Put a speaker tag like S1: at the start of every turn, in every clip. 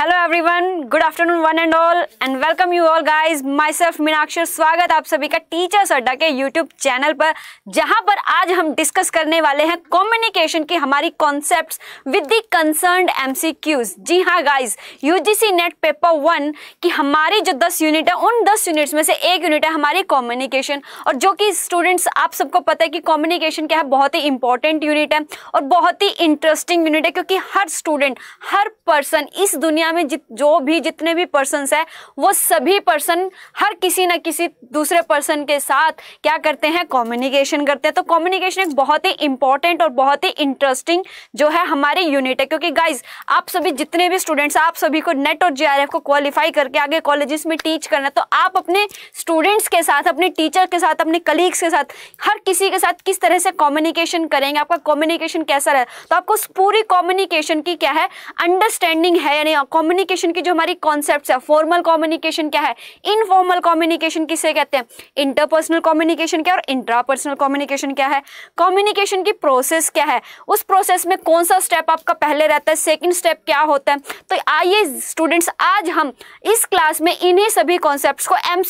S1: Hello everyone good afternoon one and all and welcome you all guys myself मीनाक्षर स्वागत आप सभी का टीचर्स अड्डा के यूट्यूब चैनल पर जहां पर आज हम डिस्कस करने वाले हैं कम्युनिकेशन की हमारी concepts with the concern MCQs जी हां guys UGC NET paper one की हमारी जो दस यूनिट है उन दस यूनिट्स में से एक यूनिट है हमारी कॉम्युनिकेशन और जो कि स्टूडेंट्स आप सबको पता है कि कॉम्युनिकेशन क्या है बहुत ही इंपॉर्टेंट यूनिट है और बहुत ही इंटरेस्टिंग यूनिट है क्योंकि हर स्टूडेंट हर पर्सन इस दुनिया दुनिया में जित जो भी जितने भी पर्सन है वो सभी पर्सन हर किसी न किसी दूसरे पर्सन के साथ क्या करते हैं कम्युनिकेशन करते हैं तो कम्युनिकेशन एक बहुत ही इंपॉर्टेंट और बहुत ही इंटरेस्टिंग जो है हमारी यूनिट है क्योंकि गाइज आप सभी जितने भी स्टूडेंट्स आप सभी को नेट और जी को क्वालिफाई करके आगे कॉलेजेस में टीच करना है तो आप अपने स्टूडेंट्स के साथ अपने टीचर के साथ अपने कलीग्स के साथ हर किसी के साथ किस तरह से कॉम्युनिकेशन करेंगे आपका कॉम्युनिकेशन कैसा रहे तो आपको पूरी कॉम्युनिकेशन की क्या है अंडरस्टैंडिंग है यानी कम्युनिकेशन की जो हमारी कॉन्सेप्ट है फॉर्मल कॉम्युनिकेशन क्या है इनफॉर्मल कॉम्युनिकेशन किसे कहते हैं इंटरपर्सनल कम्युनिकेशन क्या है और इंट्रापर्सनल कम्युनिकेशन क्या है कम्युनिकेशन की प्रोसेस क्या है उस प्रोसेस में कौन सा स्टेप आपका पहले रहता है सेकेंड स्टेप क्या होता है तो आइए स्टूडेंट्स आज हम इस क्लास में इन्हीं सभी कॉन्सेप्ट को एम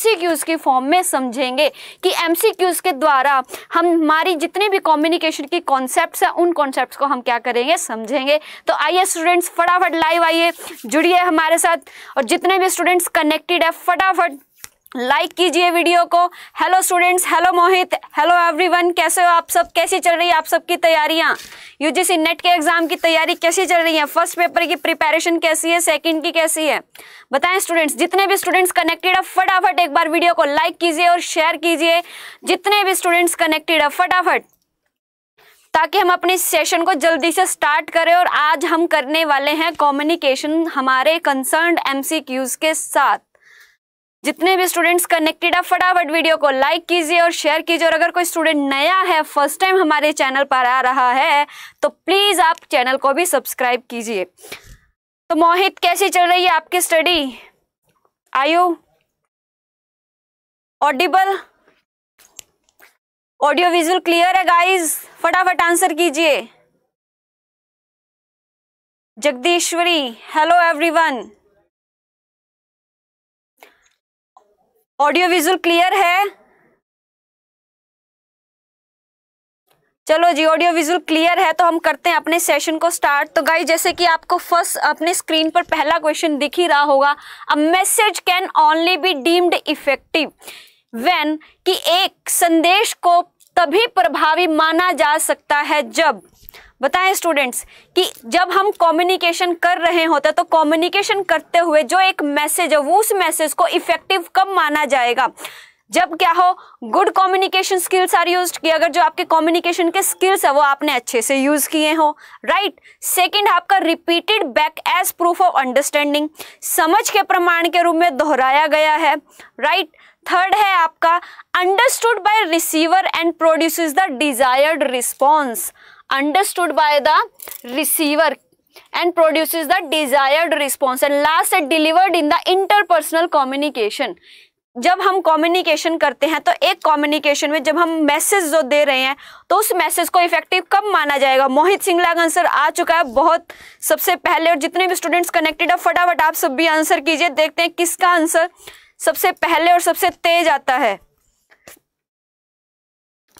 S1: की फॉर्म में समझेंगे कि एम के द्वारा हम हमारी जितनी भी कॉम्युनिकेशन की कॉन्सेप्ट है उन कॉन्सेप्ट को हम क्या करेंगे समझेंगे तो आइए स्टूडेंट्स फटाफट लाइव आइए जुड़िए हमारे साथ और जितने भी स्टूडेंट्स कनेक्टेड है फटाफट लाइक कीजिए वीडियो को hello students hello Mohit hello everyone कैसे हो आप सब कैसी चल रही है आप सबकी तैयारियां यूजीसी नेट के एग्जाम की तैयारी कैसी चल रही है फर्स्ट पेपर की प्रिपरेशन कैसी है सेकंड की कैसी है बताएं स्टूडेंट्स जितने भी स्टूडेंट्स कनेक्टेड है फटाफट एक बार वीडियो को लाइक कीजिए और शेयर कीजिए जितने भी स्टूडेंट्स कनेक्टेड है फटाफट ताकि हम अपने सेशन को जल्दी से स्टार्ट करें और आज हम करने वाले हैं कम्युनिकेशन हमारे कंसर्न एमसीक्यूज के साथ जितने भी स्टूडेंट्स कनेक्टेड है फटाफट वीडियो को लाइक कीजिए और शेयर कीजिए और अगर कोई स्टूडेंट नया है फर्स्ट टाइम हमारे चैनल पर आ रहा है तो प्लीज़ आप चैनल को भी सब्सक्राइब कीजिए तो मोहित
S2: कैसी चल रही है आपकी स्टडी आयु ऑडिबल ऑडियो विजुअल क्लियर है गाइस फटाफट आंसर कीजिए Jagdishwari hello everyone audio visual clear है चलो जी ऑडियो
S1: विजुअल क्लियर है तो हम करते हैं अपने सेशन को स्टार्ट तो गाइस जैसे कि आपको फर्स्ट अपने स्क्रीन पर पहला क्वेश्चन दिख ही रहा होगा a message can only be deemed effective when कि एक संदेश को तभी प्रभावी माना जा सकता है जब बताएं स्टूडेंट्स कि जब हम कम्युनिकेशन कर रहे होते हैं तो कम्युनिकेशन करते हुए जो एक मैसेज है वो उस मैसेज को इफेक्टिव कब माना जाएगा जब क्या हो good communication skills are use कि अगर जो आपके कम्युनिकेशन के स्किल्स है वो आपने अच्छे से यूज किए हो राइट सेकंड आपका repeated back as proof of understanding समझ के प्रमाण के रूप में दोहराया गया है राइट right? थर्ड है आपका understood by receiver and produce the desired response understood by the receiver and produce the desired response and last at delivered in the interpersonal communication जब हम कम्युनिकेशन करते हैं तो एक कम्युनिकेशन में जब हम मैसेज जो दे रहे हैं तो उस मैसेज को इफेक्टिव कब माना जाएगा मोहित सिंगला का आंसर आ चुका है बहुत सबसे पहले और जितने भी स्टूडेंट्स कनेक्टेड है फटाफट आप सब भी आंसर कीजिए देखते हैं किसका आंसर सबसे पहले और सबसे तेज आता है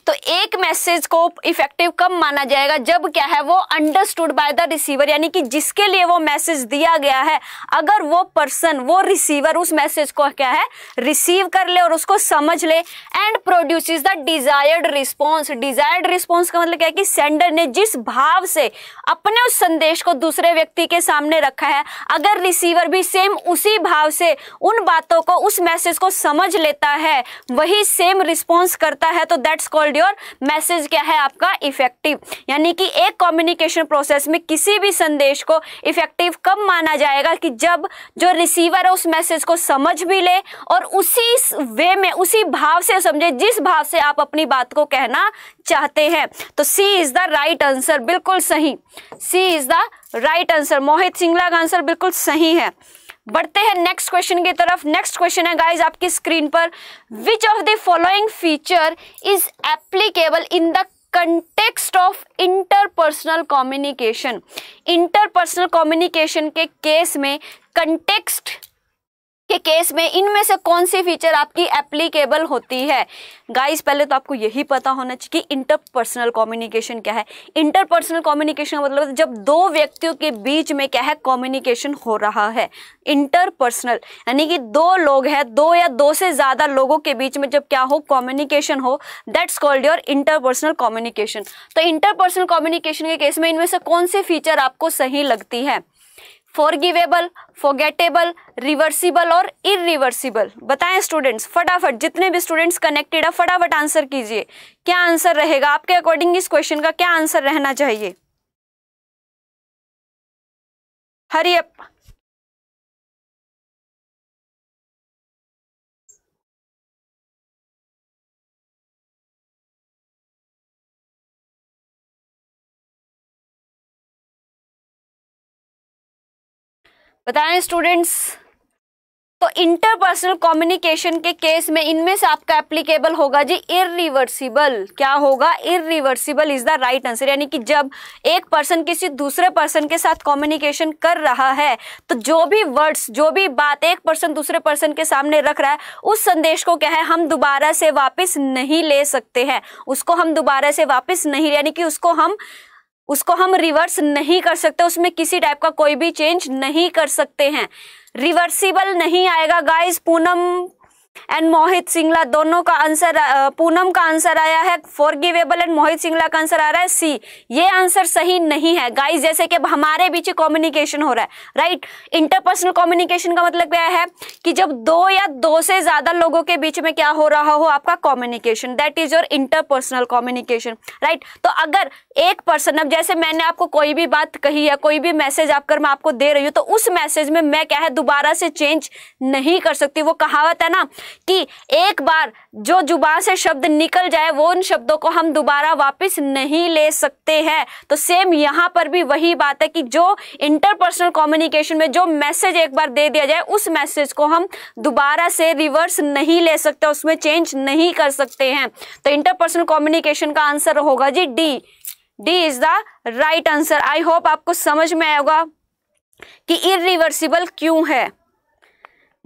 S1: तो एक मैसेज को इफेक्टिव कब माना जाएगा जब क्या है वो अंडरस्टूड बाय द रिसीवर यानी कि जिसके लिए वो मैसेज दिया गया है अगर वो पर्सन वो रिसीवर उस मैसेज को क्या है रिसीव कर ले और उसको समझ ले and produce the desired response desired response का मतलब क्या है कि सेंडर ने जिस भाव से अपने उस संदेश को दूसरे व्यक्ति के सामने रखा है अगर रिसीवर भी सेम उसी भाव से उन बातों को उस मैसेज को समझ लेता है वही सेम रिस्पॉन्स करता है तो that's called called your message क्या है आपका इफेक्टिव यानी कि एक कम्युनिकेशन प्रोसेस में किसी भी संदेश को इफेक्टिव कब माना जाएगा कि जब जो रिसीवर है उस मैसेज को समझ भी ले और उसी वे में उसी भाव से समझे जिस भाव से आप अपनी बात को कहना चाहते हैं तो C is the right answer बिल्कुल सही C is the right answer Mohit Singla का आंसर बिल्कुल सही है बढ़ते हैं नेक्स्ट क्वेश्चन की तरफ नेक्स्ट क्वेश्चन है गाइज आपकी स्क्रीन पर which of the following feature is applicable in the context of interpersonal communication interpersonal communication के केस में कंटेक्स्ट के केस में इनमें से कौन सी फीचर आपकी एप्लीकेबल होती है गाइस पहले तो आपको यही पता होना चाहिए कि इंटरपर्सनल कम्युनिकेशन क्या है इंटरपर्सनल कम्युनिकेशन का मतलब जब दो व्यक्तियों के बीच में क्या है कम्युनिकेशन हो रहा है इंटरपर्सनल यानी कि दो लोग हैं दो या दो से ज़्यादा लोगों के बीच में जब क्या हो कम्युनिकेशन हो that's called your interpersonal communication तो इंटरपर्सनल कम्युनिकेशन के केस में इनमें से कौन सी फीचर आपको सही लगती है फॉरगिवेबल फॉगेटेबल रिवर्सिबल और इरिवर्सिबल बताएं स्टूडेंट्स फटाफट जितने भी स्टूडेंट्स कनेक्टेड है फटाफट आंसर कीजिए क्या आंसर रहेगा आपके अकॉर्डिंग इस क्वेश्चन का क्या आंसर
S2: रहना चाहिए हरिअप
S1: बताएं स्टूडेंट्स तो इंटरपर्सनल कम्युनिकेशन के केस में इनमें से आपका एप्लीकेबल होगा जी इरिवर्सिबल क्या होगा irreversible is the right answer यानी कि जब एक पर्सन किसी दूसरे पर्सन के साथ कम्युनिकेशन कर रहा है तो जो भी वर्ड्स जो भी बात एक पर्सन दूसरे पर्सन के सामने रख रहा है उस संदेश को क्या है हम दोबारा से वापिस नहीं ले सकते हैं उसको हम दोबारा से वापिस नहीं यानी कि उसको हम उसको हम रिवर्स नहीं कर सकते उसमें किसी टाइप का कोई भी चेंज नहीं कर सकते हैं रिवर्सिबल नहीं आएगा गाइस पूनम एंड मोहित सिंगला दोनों का आंसर पूनम का आंसर आया है फॉरगिवेबल एंड मोहित सिंगला का आंसर आ रहा है सी ये आंसर सही नहीं है गाइस जैसे कि हमारे बीच कम्युनिकेशन हो रहा है राइट इंटरपर्सनल कम्युनिकेशन का मतलब क्या है कि जब दो या दो से ज्यादा लोगों के बीच में क्या हो रहा हो आपका communication that is your interpersonal communication right तो अगर एक पर्सन अब जैसे मैंने आपको कोई भी बात कही है कोई भी मैसेज आपकर मैं आपको दे रही हूँ तो उस मैसेज में मैं क्या है दोबारा से चेंज नहीं कर सकती वो कहावत है ना कि एक बार जो जुबान से शब्द निकल जाए वो उन शब्दों को हम दोबारा वापस नहीं ले सकते हैं तो सेम यहां पर भी वही बात है कि जो इंटरपर्सनल कम्युनिकेशन में जो मैसेज एक बार दे दिया जाए उस मैसेज को हम दोबारा से रिवर्स नहीं ले सकते उसमें चेंज नहीं कर सकते हैं तो इंटरपर्सनल कम्युनिकेशन का आंसर होगा जी D D is the right answer I hope आपको समझ में आएगा कि इरिवर्सिबल क्यों है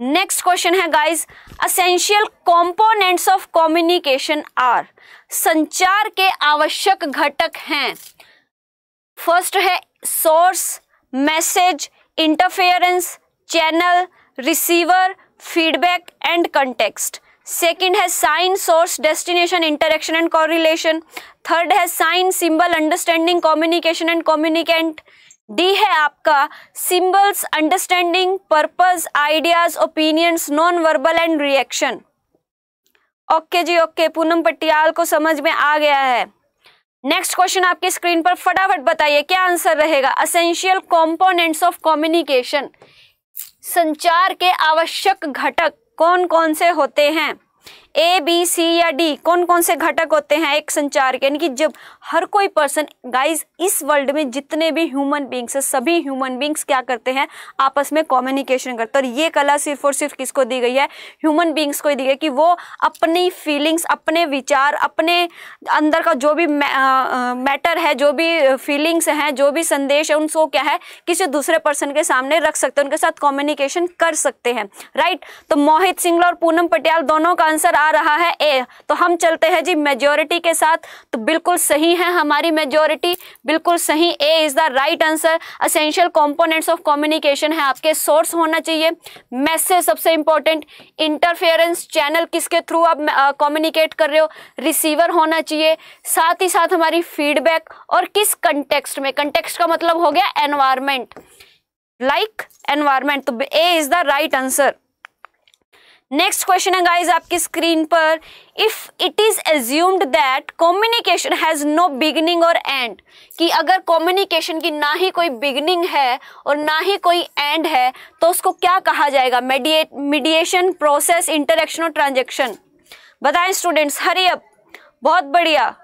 S1: नेक्स्ट क्वेश्चन है guys essential components of communication are संचार के आवश्यक घटक हैं फर्स्ट है source message interference channel receiver feedback and context second है sign source destination interaction and correlation third है sign symbol understanding communication and communicant D है आपका symbols understanding purpose ideas opinions non verbal and reaction okay जी okay Poonam Patiyal को समझ में आ गया है नेक्स्ट क्वेश्चन आपकी स्क्रीन पर फटाफट बताइए क्या आंसर रहेगा असेंशियल कॉम्पोनेंट्स ऑफ कम्युनिकेशन संचार के आवश्यक घटक कौन कौन से होते हैं ए बी सी या डी कौन कौन से घटक होते हैं एक संचार के यानी कि जब हर कोई पर्सन गाइस इस वर्ल्ड में जितने भी ह्यूमन बींग्स है सभी ह्यूमन बींग्स क्या करते हैं आपस में कम्युनिकेशन करते हैं और ये कला सिर्फ और सिर्फ किसको दी गई है ह्यूमन बींग्स को ही दी गई कि वो अपनी फीलिंग्स अपने विचार अपने अंदर का जो भी मैटर है जो भी फीलिंग्स हैं जो भी संदेश है उनको क्या है किसी दूसरे पर्सन के सामने रख सकते हैं उनके साथ कॉम्युनिकेशन कर सकते हैं राइट तो मोहित सिंगला और पूनम पटियाल दोनों का आंसर आ रहा है ए तो हम चलते हैं जी मेजोरिटी के साथ तो बिल्कुल सही है हमारी मेजोरिटी बिल्कुल सही A is the right answer essential components of communication है आपके सोर्स होना चाहिए मैसेज सबसे इंपॉर्टेंट इंटरफेरेंस चैनल किसके थ्रू आप कम्युनिकेट uh, कर रहे हो रिसीवर होना चाहिए साथ ही साथ हमारी फीडबैक और किस कंटेक्सट में कंटेक्सट का मतलब हो गया एनवायरमेंट लाइक एनवायरमेंट तो A is the right answer next question है गाइज आपकी स्क्रीन पर if it is assumed that communication has no beginning और एंड कि अगर कम्युनिकेशन की ना ही कोई बिगनिंग है और ना ही कोई एंड है तो उसको क्या कहा जाएगा मेडिएट मीडिएशन प्रोसेस इंटरेक्शन और ट्रांजेक्शन बताएं स्टूडेंट्स हरी अब बहुत बढ़िया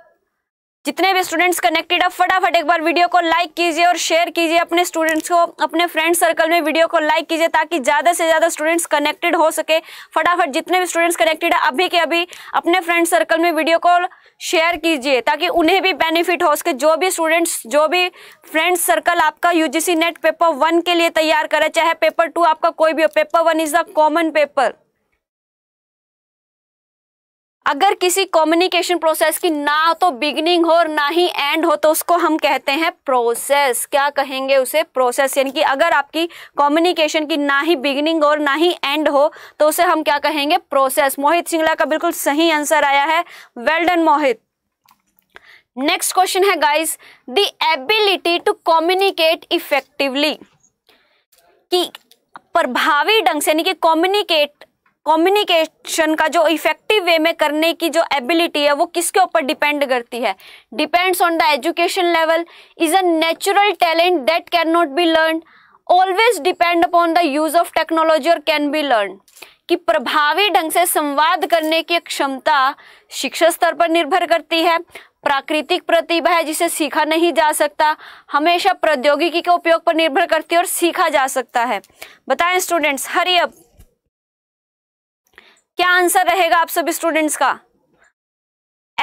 S1: जितने भी स्टूडेंट्स कनेक्टेड है फटाफट एक बार वीडियो को लाइक कीजिए और शेयर कीजिए अपने स्टूडेंट्स को अपने फ्रेंड सर्कल में वीडियो को लाइक कीजिए ताकि ज़्यादा से ज़्यादा स्टूडेंट्स कनेक्टेड हो सके फटाफट जितने भी स्टूडेंट्स कनेक्टेड है अभी के अभी अपने फ्रेंड सर्कल में वीडियो को शेयर कीजिए ताकि उन्हें भी बेनिफिट हो सके जो भी स्टूडेंट्स जो भी फ्रेंड सर्कल आपका यूजीसी नेट पेपर वन के लिए तैयार करे चाहे पेपर टू आपका कोई भी हो paper one is the common paper अगर किसी कम्युनिकेशन प्रोसेस की ना तो बिगनिंग हो और ना ही एंड हो तो उसको हम कहते हैं प्रोसेस क्या कहेंगे उसे प्रोसेस यानी कि अगर आपकी कम्युनिकेशन की ना ही बिगिनिंग और ना ही एंड हो तो उसे हम क्या कहेंगे प्रोसेस मोहित सिंगला का बिल्कुल सही आंसर आया है well done Mohit next question है guys the ability to communicate effectively कि प्रभावी ढंग से यानी कि कॉम्युनिकेट कम्युनिकेशन का जो इफेक्टिव वे में करने की जो एबिलिटी है वो किसके ऊपर डिपेंड करती है depends on the education level is a natural talent that can not be learn always depend upon the use of technology और कैन बी लर्न कि प्रभावी ढंग से संवाद करने की क्षमता शिक्षा स्तर पर निर्भर करती है प्राकृतिक प्रतिभा है जिसे सीखा नहीं जा सकता हमेशा प्रौद्योगिकी के उपयोग पर निर्भर करती है और सीखा जा सकता है बताएं स्टूडेंट्स हरी अब क्या आंसर रहेगा आप सभी स्टूडेंट्स का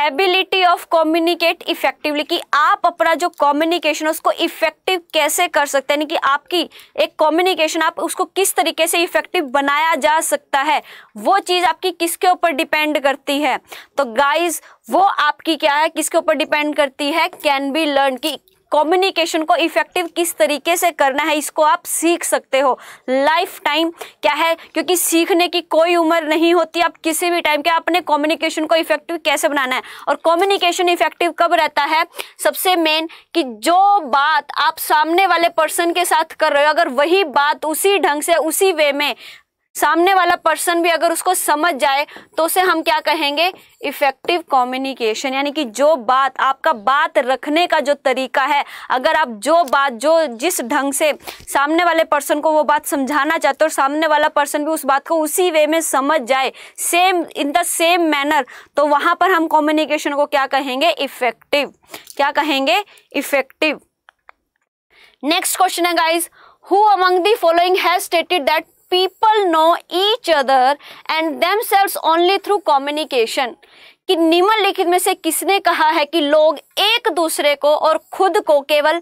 S1: एबिलिटी ऑफ कॉम्युनिकेट इफेक्टिवली कि आप अपना जो कॉम्युनिकेशन है उसको इफेक्टिव कैसे कर सकते हैं यानी कि आपकी एक कॉम्युनिकेशन आप उसको किस तरीके से इफेक्टिव बनाया जा सकता है वो चीज़ आपकी किसके ऊपर डिपेंड करती है तो गाइज वो आपकी क्या है किसके ऊपर डिपेंड करती है कैन बी लर्न की कम्युनिकेशन को इफेक्टिव किस तरीके से करना है इसको आप सीख सकते हो लाइफ टाइम क्या है क्योंकि सीखने की कोई उम्र नहीं होती आप किसी भी टाइम के अपने कम्युनिकेशन को इफेक्टिव कैसे बनाना है और कम्युनिकेशन इफेक्टिव कब रहता है सबसे मेन कि जो बात आप सामने वाले पर्सन के साथ कर रहे हो अगर वही बात उसी ढंग से उसी वे में सामने वाला पर्सन भी अगर उसको समझ जाए तो उसे हम क्या कहेंगे इफेक्टिव कम्युनिकेशन यानी कि जो बात आपका बात रखने का जो तरीका है अगर आप जो बात जो जिस ढंग से सामने वाले पर्सन को वो बात समझाना चाहते हो और सामने वाला पर्सन भी उस बात को उसी वे में समझ जाए same in the same manner तो वहां पर हम कॉम्युनिकेशन को क्या कहेंगे इफेक्टिव क्या कहेंगे इफेक्टिव नेक्स्ट क्वेश्चन है guys who among the following has stated that people know each other and them themselves only through communication कि निम्नलिखित में से किसने कहा है कि लोग एक दूसरे को और खुद को केवल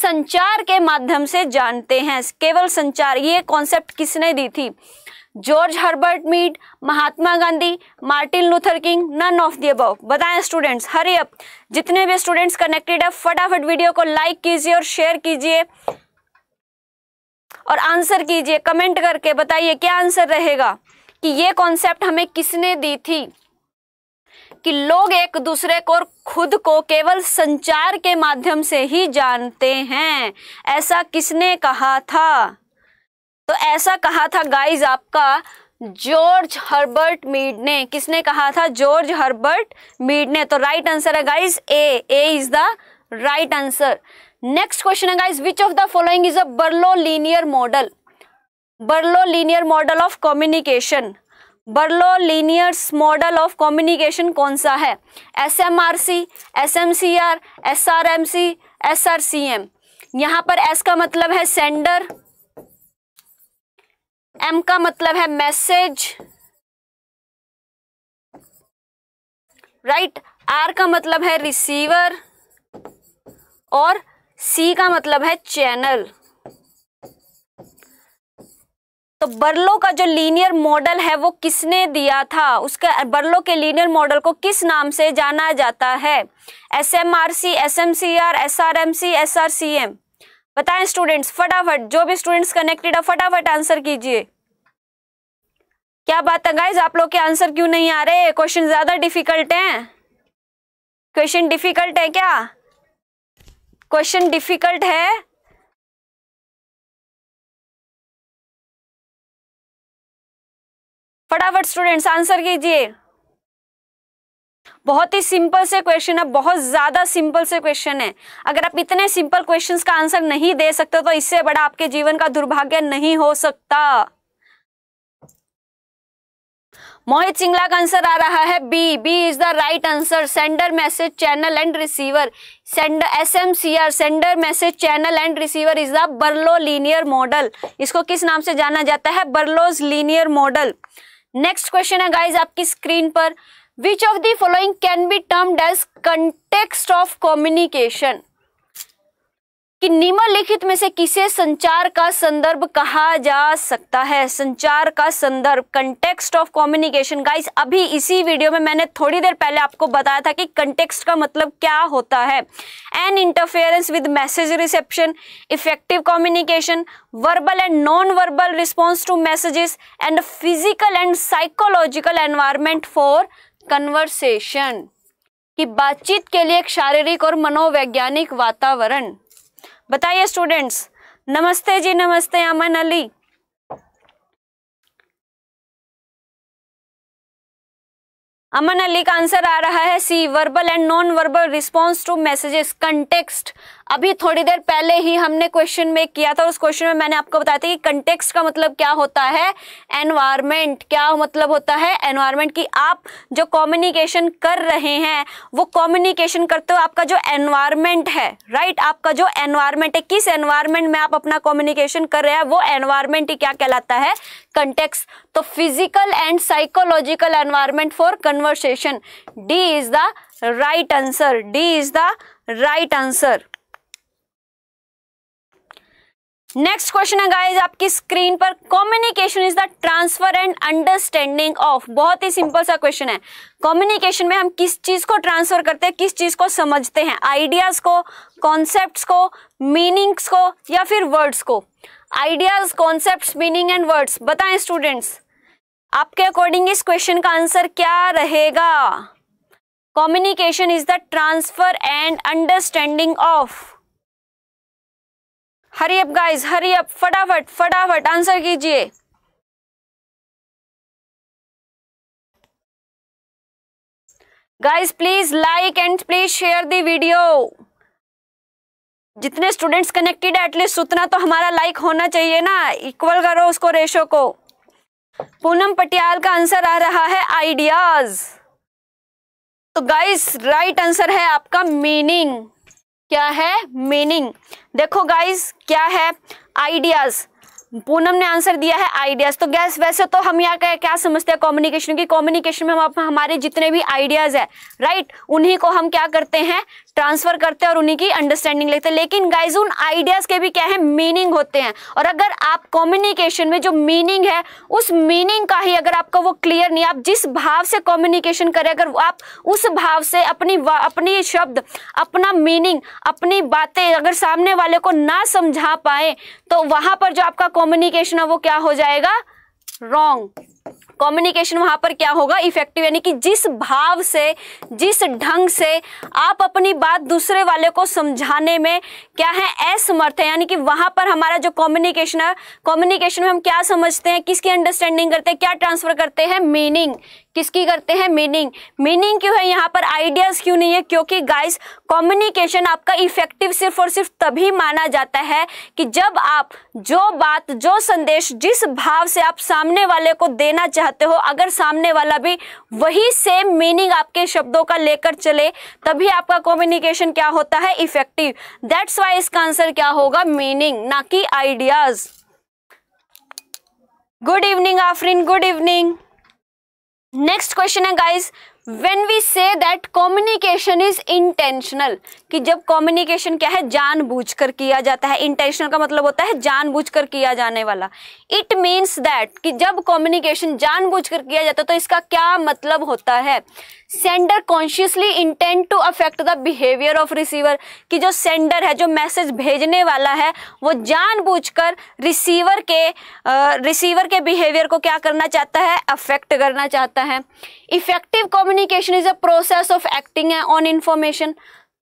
S1: संचार के माध्यम से जानते हैं केवल संचार ये कॉन्सेप्ट किसने दी थी George Herbert Mead Mahatma Gandhi Martin Luther King none of the above बताएं स्टूडेंट्स हरी अप जितने भी स्टूडेंट्स कनेक्टेड है फटाफट वीडियो को लाइक कीजिए और शेयर कीजिए और आंसर कीजिए कमेंट करके बताइए क्या आंसर रहेगा कि ये कॉन्सेप्ट हमें किसने दी थी कि लोग एक दूसरे को और खुद को केवल संचार के माध्यम से ही जानते हैं ऐसा किसने कहा था तो ऐसा कहा था गाइज आपका जॉर्ज हर्बर्ट मीड ने किसने कहा था जॉर्ज हर्बर्ट मीड ने तो राइट आंसर है guys A A is the right answer next question है guys which of the following is a Berlo linear model Berlo linear model of communication Berlo linear model of communication कौन सा है S M R C S M C R S R M C S R C M यहां पर S का मतलब है sender
S2: M का मतलब है मैसेज
S1: राइट आर का मतलब है रिसीवर और सी का मतलब है चैनल तो बर्लो का जो लीनियर मॉडल है वो किसने दिया था उसका बर्लो के लीनियर मॉडल को किस नाम से जाना जाता है S M R C S M C R S R M C S R C M बताए स्टूडेंट्स फटाफट जो भी स्टूडेंट्स कनेक्टेड है फटाफट आंसर कीजिए क्या बात है गाइज आप लोग के आंसर क्यों नहीं आ रहे क्वेश्चन
S2: ज्यादा डिफिकल्ट है क्वेश्चन डिफिकल्ट है क्या क्वेश्चन डिफिकल्ट है फटाफट स्टूडेंट्स आंसर कीजिए
S1: बहुत ही सिंपल से क्वेश्चन है बहुत ज्यादा सिंपल से क्वेश्चन है अगर आप इतने सिंपल क्वेश्चंस का आंसर नहीं दे सकते तो इससे बड़ा आपके जीवन का दुर्भाग्य नहीं हो सकता मोहित सिंगला का आंसर आ रहा है B B is the right answer sender message channel and receiver sender S M C R sender message channel and receiver is the Berlo linear model इसको किस नाम से जाना जाता है Berlo's linear model next question है guys आपकी screen पर which of the following can be termed as context of communication कि निम्नलिखित में से किसे संचार का संदर्भ कहा जा सकता है संचार का संदर्भ कंटेक्स्ट ऑफ कम्युनिकेशन गाइस अभी इसी वीडियो में मैंने थोड़ी देर पहले आपको बताया था कि कंटेक्स्ट का मतलब क्या होता है an interference with message reception effective communication verbal and non verbal response to messages and physical and psychological environment for conversation कि बातचीत के लिए एक शारीरिक और मनोवैज्ञानिक वातावरण बताइए स्टूडेंट्स नमस्ते जी नमस्ते अमन अली अमन अली का आंसर आ रहा है C verbal and non verbal response to messages context अभी थोड़ी देर पहले ही हमने क्वेश्चन में किया था उस क्वेश्चन में मैंने आपको बताया था कि कंटेक्स्ट का मतलब क्या होता है एनवायरमेंट क्या मतलब होता है एनवायरमेंट की आप जो कम्युनिकेशन कर रहे हैं वो कम्युनिकेशन करते हो आपका जो एनवायरमेंट है राइट आपका जो एनवायरमेंट है किस एनवायरमेंट में आप अपना कम्युनिकेशन कर रहे हैं वो एनवायरमेंट ही क्या कहलाता है कंटेक्स तो physical and psychological environment for conversation D is the right answer D is the right answer next question है गाइस आपकी स्क्रीन पर communication is the transfer and understanding of बहुत ही सिंपल सा क्वेश्चन है कम्युनिकेशन में हम किस चीज को ट्रांसफर करते हैं किस चीज को समझते हैं आइडियाज को कॉन्सेप्ट्स को मीनिंग्स को या फिर वर्ड्स को ideas concept meaning and words बताएं स्टूडेंट्स आपके अकॉर्डिंग इस क्वेश्चन का आंसर क्या रहेगा communication is the transfer and understanding of hurry up guys hurry up फटाफट फटाफट आंसर कीजिए guys please like and please share the video जितने स्टूडेंट्स कनेक्टेड है एटलीस्ट उतना तो हमारा लाइक होना चाहिए ना इक्वल करो उसको रेशो को पूनम पटियाल का आंसर आ रहा है आइडियाज तो गाइस राइट आंसर है आपका मीनिंग क्या है मीनिंग देखो गाइज क्या है आइडियाज़ पूनम ने आंसर दिया है आइडियाज तो गैस वैसे तो हम यहाँ क्या, क्या समझते हैं कम्युनिकेशन की कम्युनिकेशन में हम हमारे जितने भी आइडियाज है राइट उन्हीं को हम क्या करते हैं ट्रांसफर करते हैं और उन्हीं की अंडरस्टैंडिंग लेते हैं लेकिन गाइज उन आइडियाज के भी क्या है मीनिंग होते हैं और अगर आप कम्युनिकेशन में जो मीनिंग है उस मीनिंग का ही अगर आपका वो क्लियर नहीं आप जिस भाव से कम्युनिकेशन करें अगर आप उस भाव से अपनी अपनी शब्द अपना मीनिंग अपनी बातें अगर सामने वाले को ना समझा पाए तो वहां पर जो आपका कॉम्युनिकेशन है वो क्या हो जाएगा रॉन्ग कम्युनिकेशन वहां पर क्या होगा इफेक्टिव यानी कि जिस भाव से जिस ढंग से आप अपनी बात दूसरे वाले को समझाने में क्या है असमर्थ है यानी कि वहां पर हमारा जो कम्युनिकेशन है कम्युनिकेशन में हम क्या समझते हैं किसकी अंडरस्टैंडिंग करते हैं क्या ट्रांसफर करते हैं मीनिंग किसकी करते हैं मीनिंग मीनिंग क्यों है यहाँ पर आइडियाज क्यों नहीं है क्योंकि गाइस कम्युनिकेशन आपका इफेक्टिव सिर्फ और सिर्फ तभी माना जाता है कि जब आप जो बात जो संदेश जिस भाव से आप सामने वाले को देना चाहते हो अगर सामने वाला भी वही सेम मीनिंग आपके शब्दों का लेकर चले तभी आपका कम्युनिकेशन क्या होता है इफेक्टिव दैट्स वाई इसका आंसर क्या होगा मीनिंग ना कि ideas good evening Afreen good evening next question है guys when we say that communication is intentional कि जब कॉम्युनिकेशन क्या है जानबूझकर किया जाता है इंटेंशनल का मतलब होता है जानबूझकर किया जाने वाला इट मीन्स दैट कि जब कम्युनिकेशन जानबूझकर किया जाता है तो इसका क्या मतलब होता है sender consciously intent to affect the behaviour of receiver कि जो सेंडर है जो मैसेज भेजने वाला है वो जानबूझकर रिसीवर के रिसीवर uh, के बिहेवियर को क्या करना चाहता है अफेक्ट करना चाहता है effective communication is a process of acting on information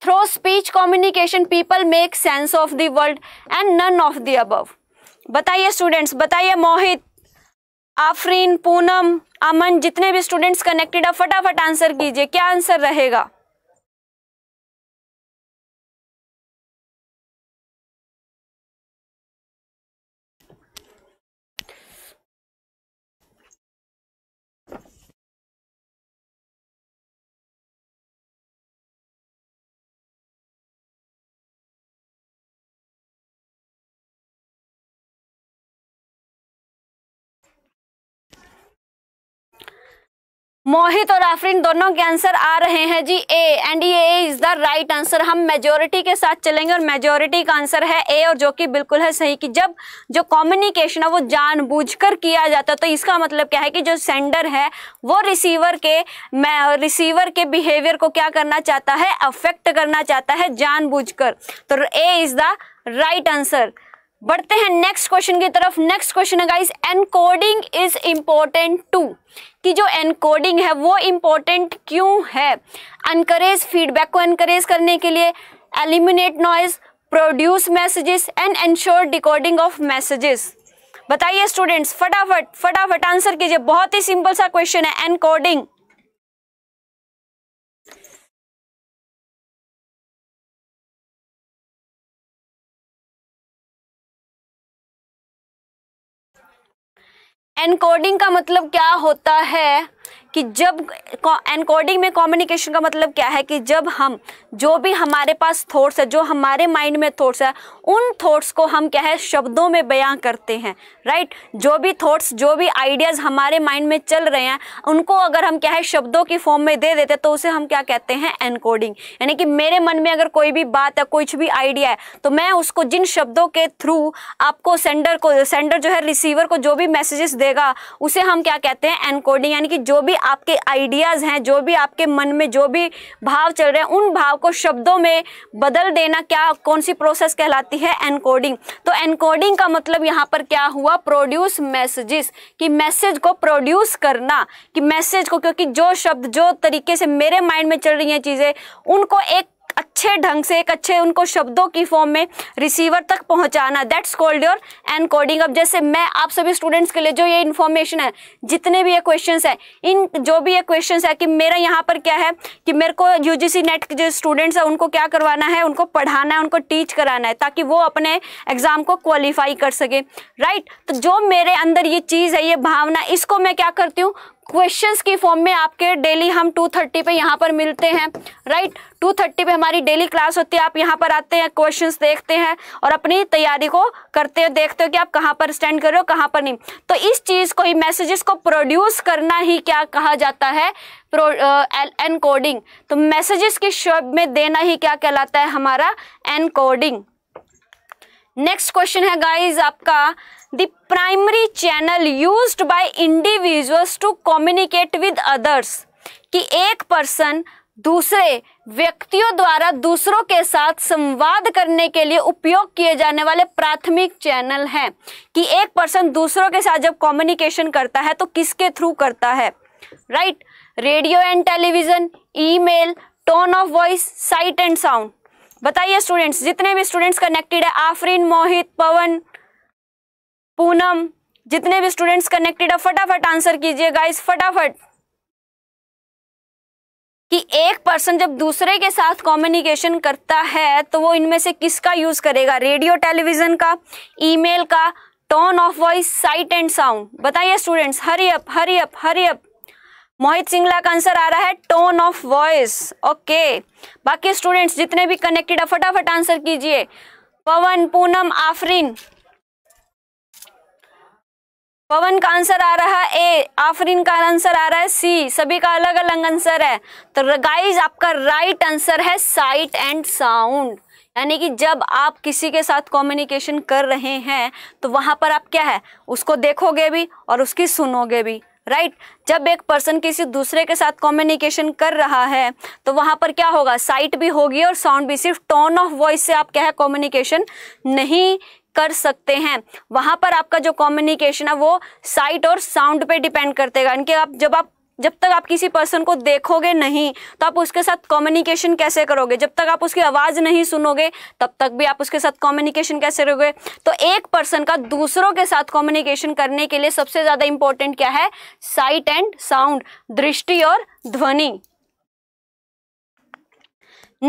S1: through speech communication people make sense of the world and none of the above बताइए स्टूडेंट्स बताइए मोहित आफरीन पूनम अमन जितने भी स्टूडेंट्स कनेक्टेड है फटाफट आंसर
S2: कीजिए क्या आंसर रहेगा
S1: मोहित और आफरीन दोनों के आंसर आ रहे हैं जी ए एंड ये A is the right answer हम मेजोरिटी के साथ चलेंगे और मेजोरिटी का आंसर है ए और जो कि बिल्कुल है सही कि जब जो कम्युनिकेशन है वो जानबूझकर किया जाता है तो इसका मतलब क्या है कि जो सेंडर है वो रिसीवर के मैं रिसीवर के बिहेवियर को क्या करना चाहता है अफेक्ट करना चाहता है जान तो A is the right answer बढ़ते हैं नेक्स्ट क्वेश्चन की तरफ नेक्स्ट क्वेश्चन है guys encoding is important to कि जो एनकोडिंग है वो इम्पोर्टेंट क्यों है अनकरेज फीडबैक को एनकरेज करने के लिए eliminate noise produce messages and ensure decoding of messages बताइए स्टूडेंट्स फटाफट फटाफट आंसर कीजिए बहुत ही सिंपल सा क्वेश्चन है एनकोडिंग एनकोडिंग का मतलब क्या होता है कि जब एनकोडिंग में कम्युनिकेशन का मतलब क्या है कि जब हम जो भी हमारे पास थॉट्स है जो हमारे माइंड में थॉट्स है उन थॉट्स को हम क्या है शब्दों में बयां करते हैं राइट जो भी थॉट्स जो भी आइडियाज़ हमारे माइंड में चल रहे हैं उनको अगर हम क्या है शब्दों की फॉर्म में दे देते तो उसे हम क्या कहते हैं एनकोडिंग यानी कि मेरे मन में अगर कोई भी बात है कुछ भी आइडिया है तो मैं उसको जिन शब्दों के थ्रू आपको सेंडर को सेंडर जो है रिसीवर को जो भी मैसेजेस देगा उसे हम क्या कहते हैं एनकोडिंग यानी कि जो भी आपके आइडियाज़ हैं जो भी आपके मन में जो भी भाव चल रहे हैं उन भाव को शब्दों में बदल देना क्या कौन सी प्रोसेस कहलाती है एनकोडिंग तो एनकोडिंग का मतलब यहाँ पर क्या हुआ प्रोड्यूस मैसेजेस कि मैसेज को प्रोड्यूस करना कि मैसेज को क्योंकि जो शब्द जो तरीके से मेरे माइंड में चल रही हैं चीज़ें उनको एक अच्छे ढंग से एक अच्छे उनको शब्दों की फॉर्म में रिसीवर तक पहुंचाना दैट्स कॉल्ड योर एंड अब जैसे मैं आप सभी स्टूडेंट्स के लिए जो ये इन्फॉर्मेशन है जितने भी ये क्वेश्चंस है इन जो भी ये क्वेश्चंस है कि मेरा यहाँ पर क्या है कि मेरे को सी नेट के जो स्टूडेंट्स हैं उनको क्या करवाना है उनको पढ़ाना है उनको टीच कराना है ताकि वो अपने एग्ज़ाम को क्वालिफाई कर सके राइट तो जो मेरे अंदर ये चीज़ है ये भावना इसको मैं क्या करती हूँ क्वेश्चंस की फॉर्म में आपके डेली हम 230 पे यहाँ पर मिलते हैं राइट टू थर्टी पर हमारी डेली क्लास होती है आप यहाँ पर आते हैं क्वेश्चन देखते हैं और अपनी तैयारी को करते हो देखते हो कि आप कहाँ पर स्टैंड कर रहे हो कहाँ पर नहीं तो इस चीज़ को ही मैसेजेस को प्रोड्यूस करना ही क्या कहा जाता है प्रो कोडिंग uh, तो मैसेजेस के शब्द में देना ही क्या कहलाता है हमारा एनकोडिंग नेक्स्ट क्वेश्चन है गाइज आपका the primary channel use by individuals to communicate with others कि एक पर्सन दूसरे व्यक्तियों द्वारा दूसरों के साथ संवाद करने के लिए उपयोग किए जाने वाले प्राथमिक चैनल हैं कि एक पर्सन दूसरों के साथ जब कम्युनिकेशन करता है तो किसके थ्रू करता है right radio and television email tone of voice sight and sound बताइए स्टूडेंट्स जितने भी स्टूडेंट्स कनेक्टेड है आफरीन मोहित पवन पूनम जितने भी स्टूडेंट्स कनेक्टेड है फटाफट आंसर कीजिए गाइस फटाफट कि एक पर्सन जब दूसरे के साथ कम्युनिकेशन करता है तो वो इनमें से किसका यूज़ करेगा रेडियो टेलीविज़न का ईमेल का tone of voice sight and sound बताइए students hurry up hurry up hurry up Mohit Singla का आंसर आ रहा है टोन ऑफ वॉइस ओके बाकी स्टूडेंट्स जितने भी कनेक्टेड है फटाफट आंसर कीजिए पवन पूनम आफरीन पवन का आंसर आ रहा है ए आफरीन का आंसर आ रहा है सी सभी का अलग अलग आंसर है तो गाइज आपका राइट आंसर है साइट एंड साउंड यानी कि जब आप किसी के साथ कम्युनिकेशन कर रहे हैं तो वहां पर आप क्या है उसको देखोगे भी और उसकी सुनोगे भी राइट right? जब एक पर्सन किसी दूसरे के साथ कम्युनिकेशन कर रहा है तो वहां पर क्या होगा साइट भी होगी और साउंड भी सिर्फ टोन ऑफ वॉइस से आप क्या है कम्युनिकेशन नहीं कर सकते हैं वहां पर आपका जो कम्युनिकेशन है वो साइट और साउंड पे डिपेंड हैं इनके आप जब आप जब तक आप किसी पर्सन को देखोगे नहीं तो आप उसके साथ कम्युनिकेशन कैसे करोगे जब तक आप उसकी आवाज़ नहीं सुनोगे तब तक भी आप उसके साथ कम्युनिकेशन कैसे करोगे तो एक पर्सन का दूसरों के साथ कम्युनिकेशन करने के लिए सबसे ज़्यादा इंपॉर्टेंट क्या है साइट एंड साउंड दृष्टि और ध्वनि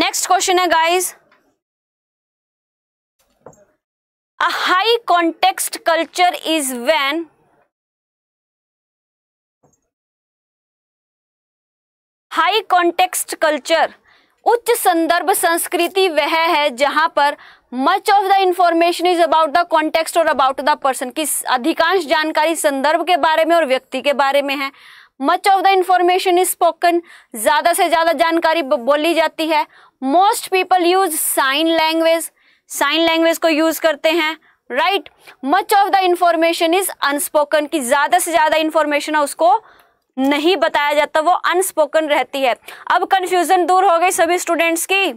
S1: नेक्स्ट क्वेश्चन है guys
S2: a high context culture is when high
S1: context culture उच्च संदर्भ संस्कृति वह है जहां पर much of the information is about the context और अबाउट द पर्सन की अधिकांश जानकारी संदर्भ के बारे में और व्यक्ति के बारे में है much of the information is spoken ज़्यादा से ज़्यादा जानकारी बोली जाती है most people use sign language sign language को यूज करते हैं right much of the information is unspoken की ज्यादा से ज्यादा इंफॉर्मेशन है उसको नहीं बताया जाता वो अनस्पोकन रहती है अब कंफ्यूजन दूर हो गई सभी स्टूडेंट्स की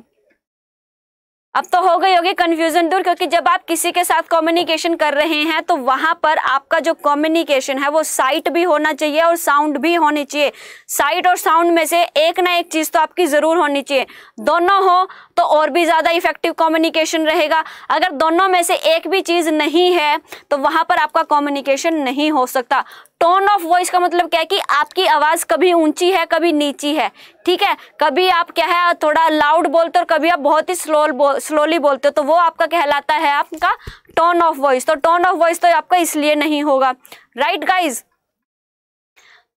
S1: अब तो हो गई होगी कंफ्यूजन दूर क्योंकि जब आप किसी के साथ कम्युनिकेशन कर रहे हैं तो वहां पर आपका जो कम्युनिकेशन है वो साइट भी होना चाहिए और साउंड भी होनी चाहिए साइट और साउंड में से एक ना एक चीज तो आपकी जरूर होनी चाहिए दोनों हो तो और भी ज़्यादा इफेक्टिव कम्युनिकेशन रहेगा अगर दोनों में से एक भी चीज़ नहीं है तो वहाँ पर आपका कम्युनिकेशन नहीं हो सकता टोन ऑफ वॉइस का मतलब क्या है कि आपकी आवाज़ कभी ऊंची है कभी नीची है ठीक है कभी आप क्या है थोड़ा लाउड बोलते हो कभी आप बहुत ही स्लो बो, स्लोली बोलते हो तो वो आपका कहलाता है आपका टोन ऑफ वॉइस तो टोन ऑफ वॉइस तो आपका इसलिए नहीं होगा राइट right, गाइज़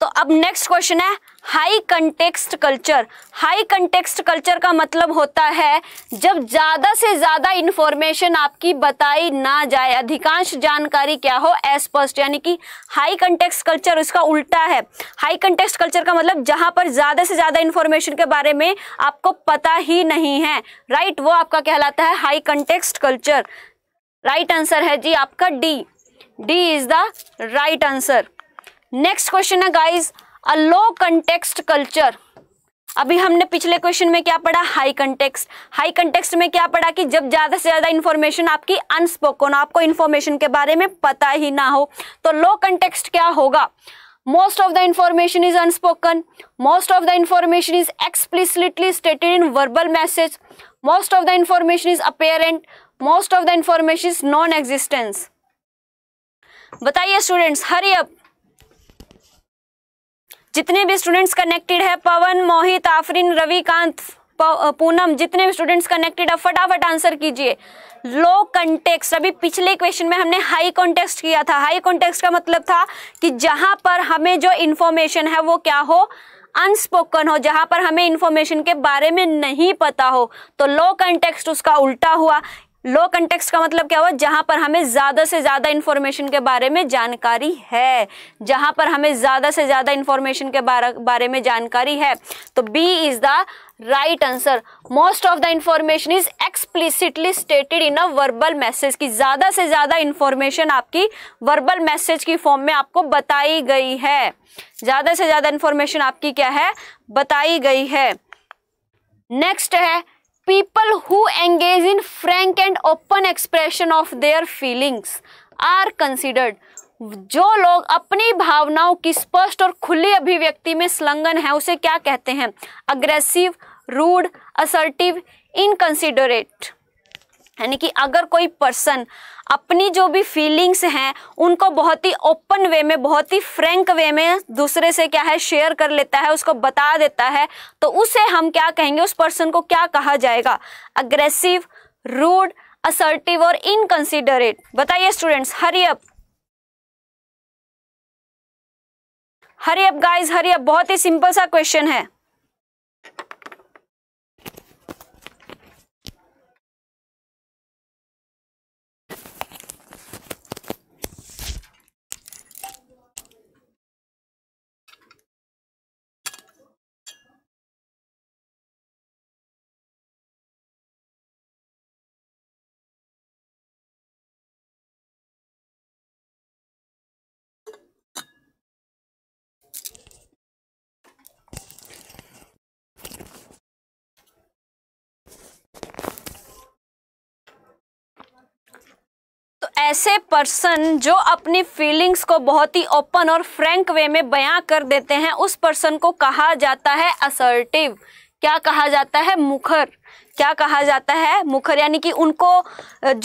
S1: तो अब नेक्स्ट क्वेश्चन है high context culture high context culture का मतलब होता है जब ज़्यादा से ज़्यादा इंफॉर्मेशन आपकी बताई ना जाए अधिकांश जानकारी क्या हो एस्पष्ट यानी कि हाई कंटेक्स्ट कल्चर उसका उल्टा है हाई कंटेक्स्ट कल्चर का मतलब जहां पर ज़्यादा से ज़्यादा इंफॉर्मेशन के बारे में आपको पता ही नहीं है राइट right? वो आपका कहलाता है high context culture right answer है जी आपका D D is the right answer next question है guys a low context culture अभी हमने पिछले क्वेश्चन में क्या पढ़ा हाई कंटेक्स्ट हाई कंटेक्स्ट में क्या पढ़ा कि जब ज़्यादा से ज़्यादा इन्फॉर्मेशन आपकी अनस्पोकन आपको इन्फॉर्मेशन के बारे में पता ही ना हो तो लो कंटेक्स्ट क्या होगा most of the information is unspoken most of the information is explicitly stated in verbal message most of the information is apparent most of the information is non existence बताइए स्टूडेंट्स हरी अब जितने भी students connected है पवन मोहित आफरीन रविकांत पूनम जितने भी students connected है फटाफट answer कीजिए लो context अभी पिछले क्वेश्चन में हमने हाई कॉन्टेक्स्ट किया था हाई कॉन्टेक्स्ट का मतलब था कि जहां पर हमें जो इन्फॉर्मेशन है वो क्या हो अनस्पोकन हो जहां पर हमें इंफॉर्मेशन के बारे में नहीं पता हो तो लो कंटेक्स्ट उसका उल्टा हुआ लो कंटेक्स का मतलब क्या हुआ जहां पर हमें ज्यादा से ज्यादा इंफॉर्मेशन के बारे में जानकारी है जहां पर हमें ज्यादा से ज्यादा इंफॉर्मेशन के बारे में जानकारी है तो B is the right answer most of the information is explicitly stated in a verbal message की ज्यादा से ज्यादा इंफॉर्मेशन आपकी वर्बल मैसेज की फॉर्म में आपको बताई गई है ज्यादा से ज्यादा इंफॉर्मेशन आपकी क्या है बताई गई है नेक्स्ट है people who engage in frank and open expression of their feelings are considered जो लोग अपनी भावनाओं की स्पष्ट और खुली अभिव्यक्ति में संलग्न है उसे क्या कहते हैं अग्रेसिव रूड असर्टिव इनकन्सिडरेट यानी कि अगर कोई पर्सन अपनी जो भी फीलिंग्स हैं उनको बहुत ही ओपन वे में बहुत ही फ्रेंक वे में दूसरे से क्या है शेयर कर लेता है उसको बता देता है तो उसे हम क्या कहेंगे उस पर्सन को क्या कहा जाएगा अग्रेसिव रूड असर्टिव और इनकंसिडरेट बताइए students hurry up
S2: hurry up guys hurry up बहुत ही सिंपल सा क्वेश्चन है
S1: ऐसे पर्सन जो अपनी फीलिंग्स को बहुत ही ओपन और फ्रैंक वे में बयां कर देते हैं उस पर्सन को कहा जाता है असर्टिव क्या कहा जाता है मुखर क्या कहा जाता है मुखर यानी कि उनको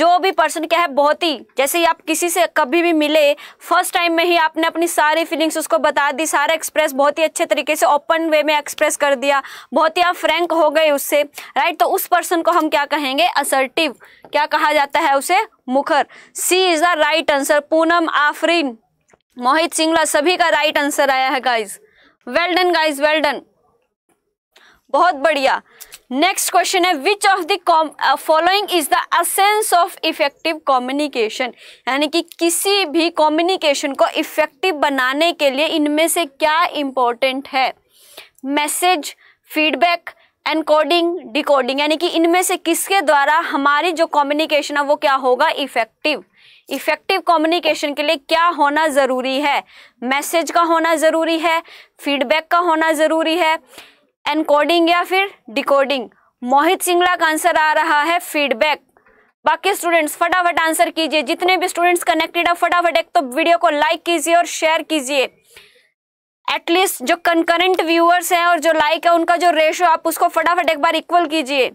S1: जो भी पर्सन क्या है बहुत ही जैसे ही आप किसी से कभी भी मिले फर्स्ट टाइम में ही आपने अपनी सारी फीलिंग्स उसको बता दी सारा एक्सप्रेस बहुत ही अच्छे तरीके से ओपन वे में एक्सप्रेस कर दिया बहुत ही आप फ्रेंक हो गए उससे राइट तो उस पर्सन को हम क्या कहेंगे असर्टिव क्या कहा जाता है उसे मुखर C is the right answer Poonam Afreen Mohit Singla सभी का राइट आंसर आया है guys well done guys well done बहुत बढ़िया नेक्स्ट क्वेश्चन है which of the following is the essence of effective communication यानी कि किसी भी कम्युनिकेशन को इफेक्टिव बनाने के लिए इनमें से क्या इम्पोर्टेंट है मैसेज फीडबैक एनकोडिंग डिकोडिंग यानी कि इनमें से किसके द्वारा हमारी जो कम्युनिकेशन है वो क्या होगा इफेक्टिव इफेक्टिव कम्युनिकेशन के लिए क्या होना ज़रूरी है मैसेज का होना ज़रूरी है फीडबैक का होना ज़रूरी है एनकोडिंग या फिर डिकोडिंग मोहित सिंगला का आंसर आ रहा है फीडबैक बाकी स्टूडेंट्स फटाफट आंसर कीजिए जितने भी स्टूडेंट्स कनेक्टेड है फटाफट एक तो वीडियो को लाइक कीजिए और शेयर कीजिए एटलीस्ट जो कंकरेंट व्यूअर्स हैं और जो लाइक है उनका जो रेशो आप उसको फटाफट एक बार इक्वल कीजिए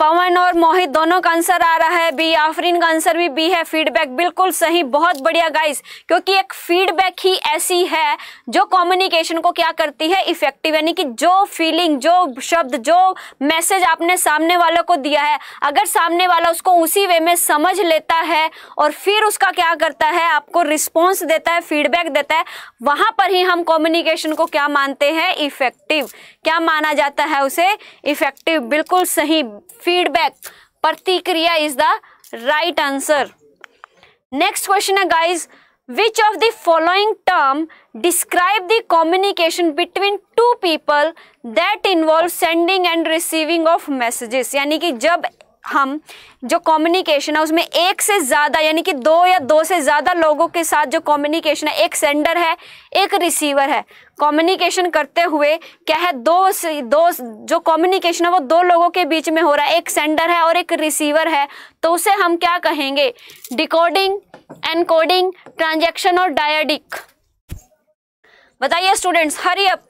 S1: पवन और मोहित दोनों का आंसर आ रहा है बी आफरीन का आंसर भी बी है फीडबैक बिल्कुल सही बहुत बढ़िया गाइस क्योंकि एक फीडबैक ही ऐसी है जो कम्युनिकेशन को क्या करती है इफेक्टिव यानी कि जो फीलिंग जो शब्द जो मैसेज आपने सामने वालों को दिया है अगर सामने वाला उसको उसी वे में समझ लेता है और फिर उसका क्या करता है आपको रिस्पॉन्स देता है फीडबैक देता है वहां पर ही हम कॉम्युनिकेशन को क्या मानते हैं इफेक्टिव क्या माना जाता है उसे इफेक्टिव बिल्कुल सही फीडबैक प्रतिक्रिया is the right answer next question है guys which of the following term describe the communication between two people that involve sending and receiving of messages यानी कि जब हम जो कम्युनिकेशन है उसमें एक से ज़्यादा यानी कि दो या दो से ज़्यादा लोगों के साथ जो कम्युनिकेशन है एक सेंडर है एक रिसीवर है कम्युनिकेशन करते हुए क्या है दो से दो जो कम्युनिकेशन है वो दो लोगों के बीच में हो रहा है एक सेंडर है और एक रिसीवर है तो उसे हम क्या कहेंगे डिकोडिंग एनकोडिंग ट्रांजेक्शन और डायडिक बताइए स्टूडेंट्स हरी अप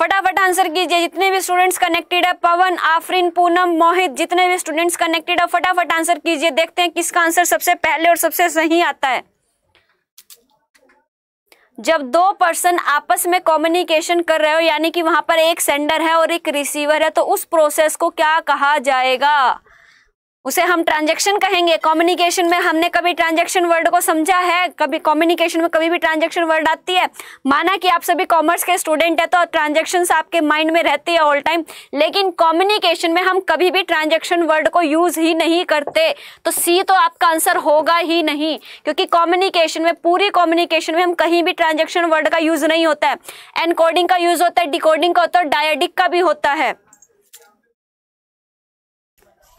S2: फटाफट आंसर कीजिए जितने
S1: भी स्टूडेंट्स कनेक्टेड है पवन आफरीन पूनम मोहित जितने भी स्टूडेंट्स कनेक्टेड है फटाफट आंसर कीजिए देखते हैं किसका आंसर सबसे पहले और सबसे सही आता है जब दो पर्सन आपस में कम्युनिकेशन कर रहे हो यानी कि वहां पर एक सेंडर है और एक रिसीवर है तो उस प्रोसेस को क्या कहा जाएगा उसे हम ट्रांजेक्शन कहेंगे कम्युनिकेशन में हमने कभी ट्रांजेक्शन वर्ड को समझा है कभी कम्युनिकेशन में कभी भी ट्रांजेक्शन वर्ड आती है माना कि आप सभी कॉमर्स के स्टूडेंट है तो ट्रांजेक्शन आपके माइंड में रहती है ऑल टाइम लेकिन कम्युनिकेशन में हम कभी भी ट्रांजेक्शन वर्ड को यूज ही नहीं करते तो सी तो आपका आंसर होगा ही नहीं क्योंकि कॉम्युनिकेशन में पूरी कॉम्युनिकेशन में हम कहीं भी ट्रांजेक्शन वर्ड का यूज नहीं होता है एनकोडिंग का यूज होता है डिकोडिंग का होता है डायडिक का भी होता है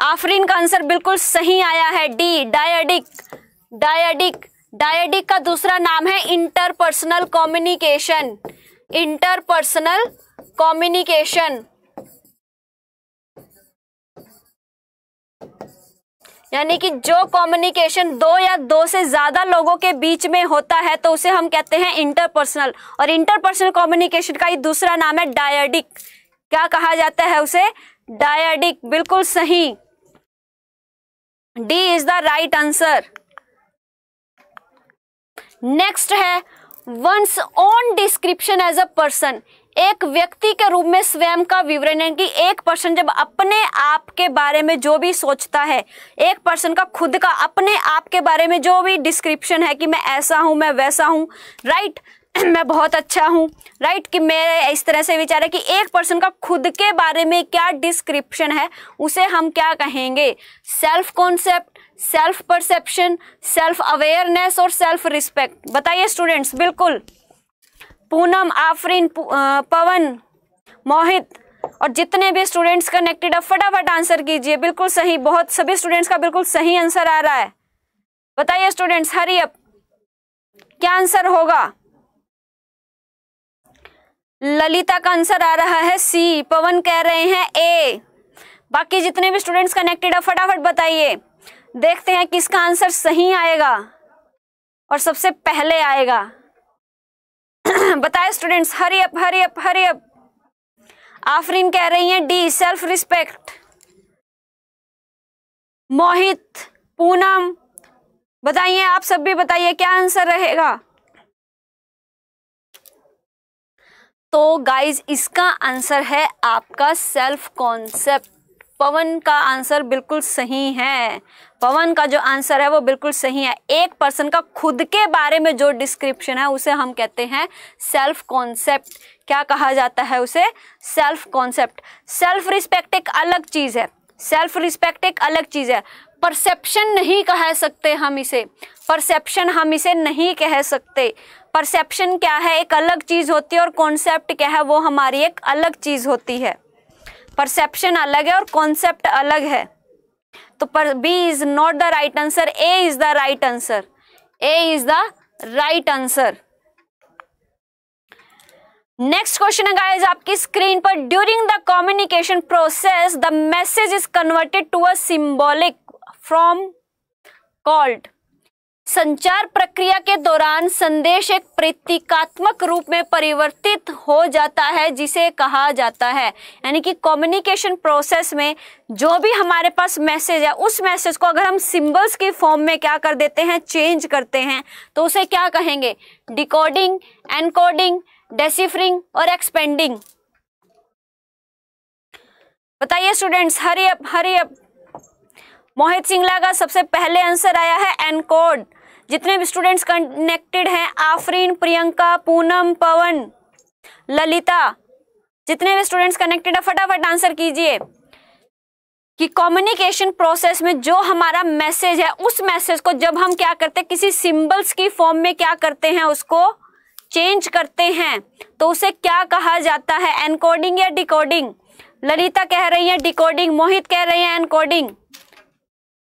S1: आफरीन का आंसर बिल्कुल सही आया है डी डायडिक डायडिक डायडिक का दूसरा नाम है इंटरपर्सनल कम्युनिकेशन इंटरपर्सनल कम्युनिकेशन यानी कि जो कम्युनिकेशन दो या दो से ज़्यादा लोगों के बीच में होता है तो उसे हम कहते हैं इंटरपर्सनल और इंटरपर्सनल कम्युनिकेशन का ही दूसरा नाम है डायडिक क्या कहा जाता है उसे डायडिक बिल्कुल सही D is the right answer next है one's own description as a person एक व्यक्ति के रूप में स्वयं का विवरण है कि एक पर्सन जब अपने आप के बारे में जो भी सोचता है एक पर्सन का खुद का अपने आप के बारे में जो भी डिस्क्रिप्शन है कि मैं ऐसा हूं मैं वैसा हूं राइट right? मैं बहुत अच्छा हूँ राइट कि मेरे इस तरह से विचार है कि एक पर्सन का खुद के बारे में क्या डिस्क्रिप्शन है उसे हम क्या कहेंगे self concept self perception self awareness और सेल्फ रिस्पेक्ट बताइए स्टूडेंट्स बिल्कुल पूनम आफरीन पवन मोहित और जितने भी स्टूडेंट्स कनेक्टेड है फटाफट आंसर कीजिए बिल्कुल सही बहुत सभी स्टूडेंट्स का बिल्कुल सही आंसर आ रहा है बताइए स्टूडेंट्स हरी अप क्या आंसर होगा ललिता का आंसर आ रहा है सी पवन कह रहे हैं ए बाकी जितने भी स्टूडेंट्स कनेक्टेड है फटाफट बताइए देखते हैं किसका आंसर सही आएगा और सबसे पहले आएगा बताए students hurry up hurry up hurry up Afreen कह रही हैं D self respect Mohit Poonam बताइए आप सब भी बताइए क्या आंसर रहेगा तो गाइज इसका आंसर है आपका सेल्फ कॉन्सेप्ट पवन का आंसर बिल्कुल सही है पवन का जो आंसर है वो बिल्कुल सही है एक पर्सन का खुद के बारे में जो डिस्क्रिप्शन है उसे हम कहते हैं सेल्फ कॉन्सेप्ट क्या कहा जाता है उसे सेल्फ कॉन्सेप्ट सेल्फ रिस्पेक्ट एक अलग चीज़ है सेल्फ रिस्पेक्ट एक अलग चीज़ है परसेप्शन नहीं कह सकते हम इसे परसेप्शन हम इसे नहीं कह सकते परसेप्शन क्या है एक अलग चीज़ होती है और कॉन्सेप्ट क्या है वो हमारी एक अलग चीज़ होती है परसेप्शन अलग है और कॉन्सेप्ट अलग है तो पर B is not the right answer A is the right answer A is the right answer next question है गाइस आपकी स्क्रीन पर during the communication process the message is converted to a symbolic from called संचार प्रक्रिया के दौरान संदेश एक प्रतीकात्मक रूप में परिवर्तित हो जाता है जिसे कहा जाता है यानी कि कम्युनिकेशन प्रोसेस में जो भी हमारे पास मैसेज है उस मैसेज को अगर हम सिंबल्स की फॉर्म में क्या कर देते हैं चेंज करते हैं तो उसे क्या कहेंगे डिकोडिंग एनकोडिंग डेसिफरिंग और एक्सपेंडिंग बताइए students hurry up hurry up Mohit Singla का सबसे पहले आंसर आया है एनकोड जितने भी स्टूडेंट्स कनेक्टेड हैं आफरीन प्रियंका पूनम पवन ललिता जितने भी स्टूडेंट्स कनेक्टेड है फटाफट आंसर कीजिए कि कम्युनिकेशन प्रोसेस में जो हमारा मैसेज है उस मैसेज को जब हम क्या करते हैं किसी सिंबल्स की फॉर्म में क्या करते हैं उसको चेंज करते हैं तो उसे क्या कहा जाता है एनकोडिंग या डिकोडिंग ललिता कह रही है डिकोडिंग मोहित कह रहे हैं एनकोडिंग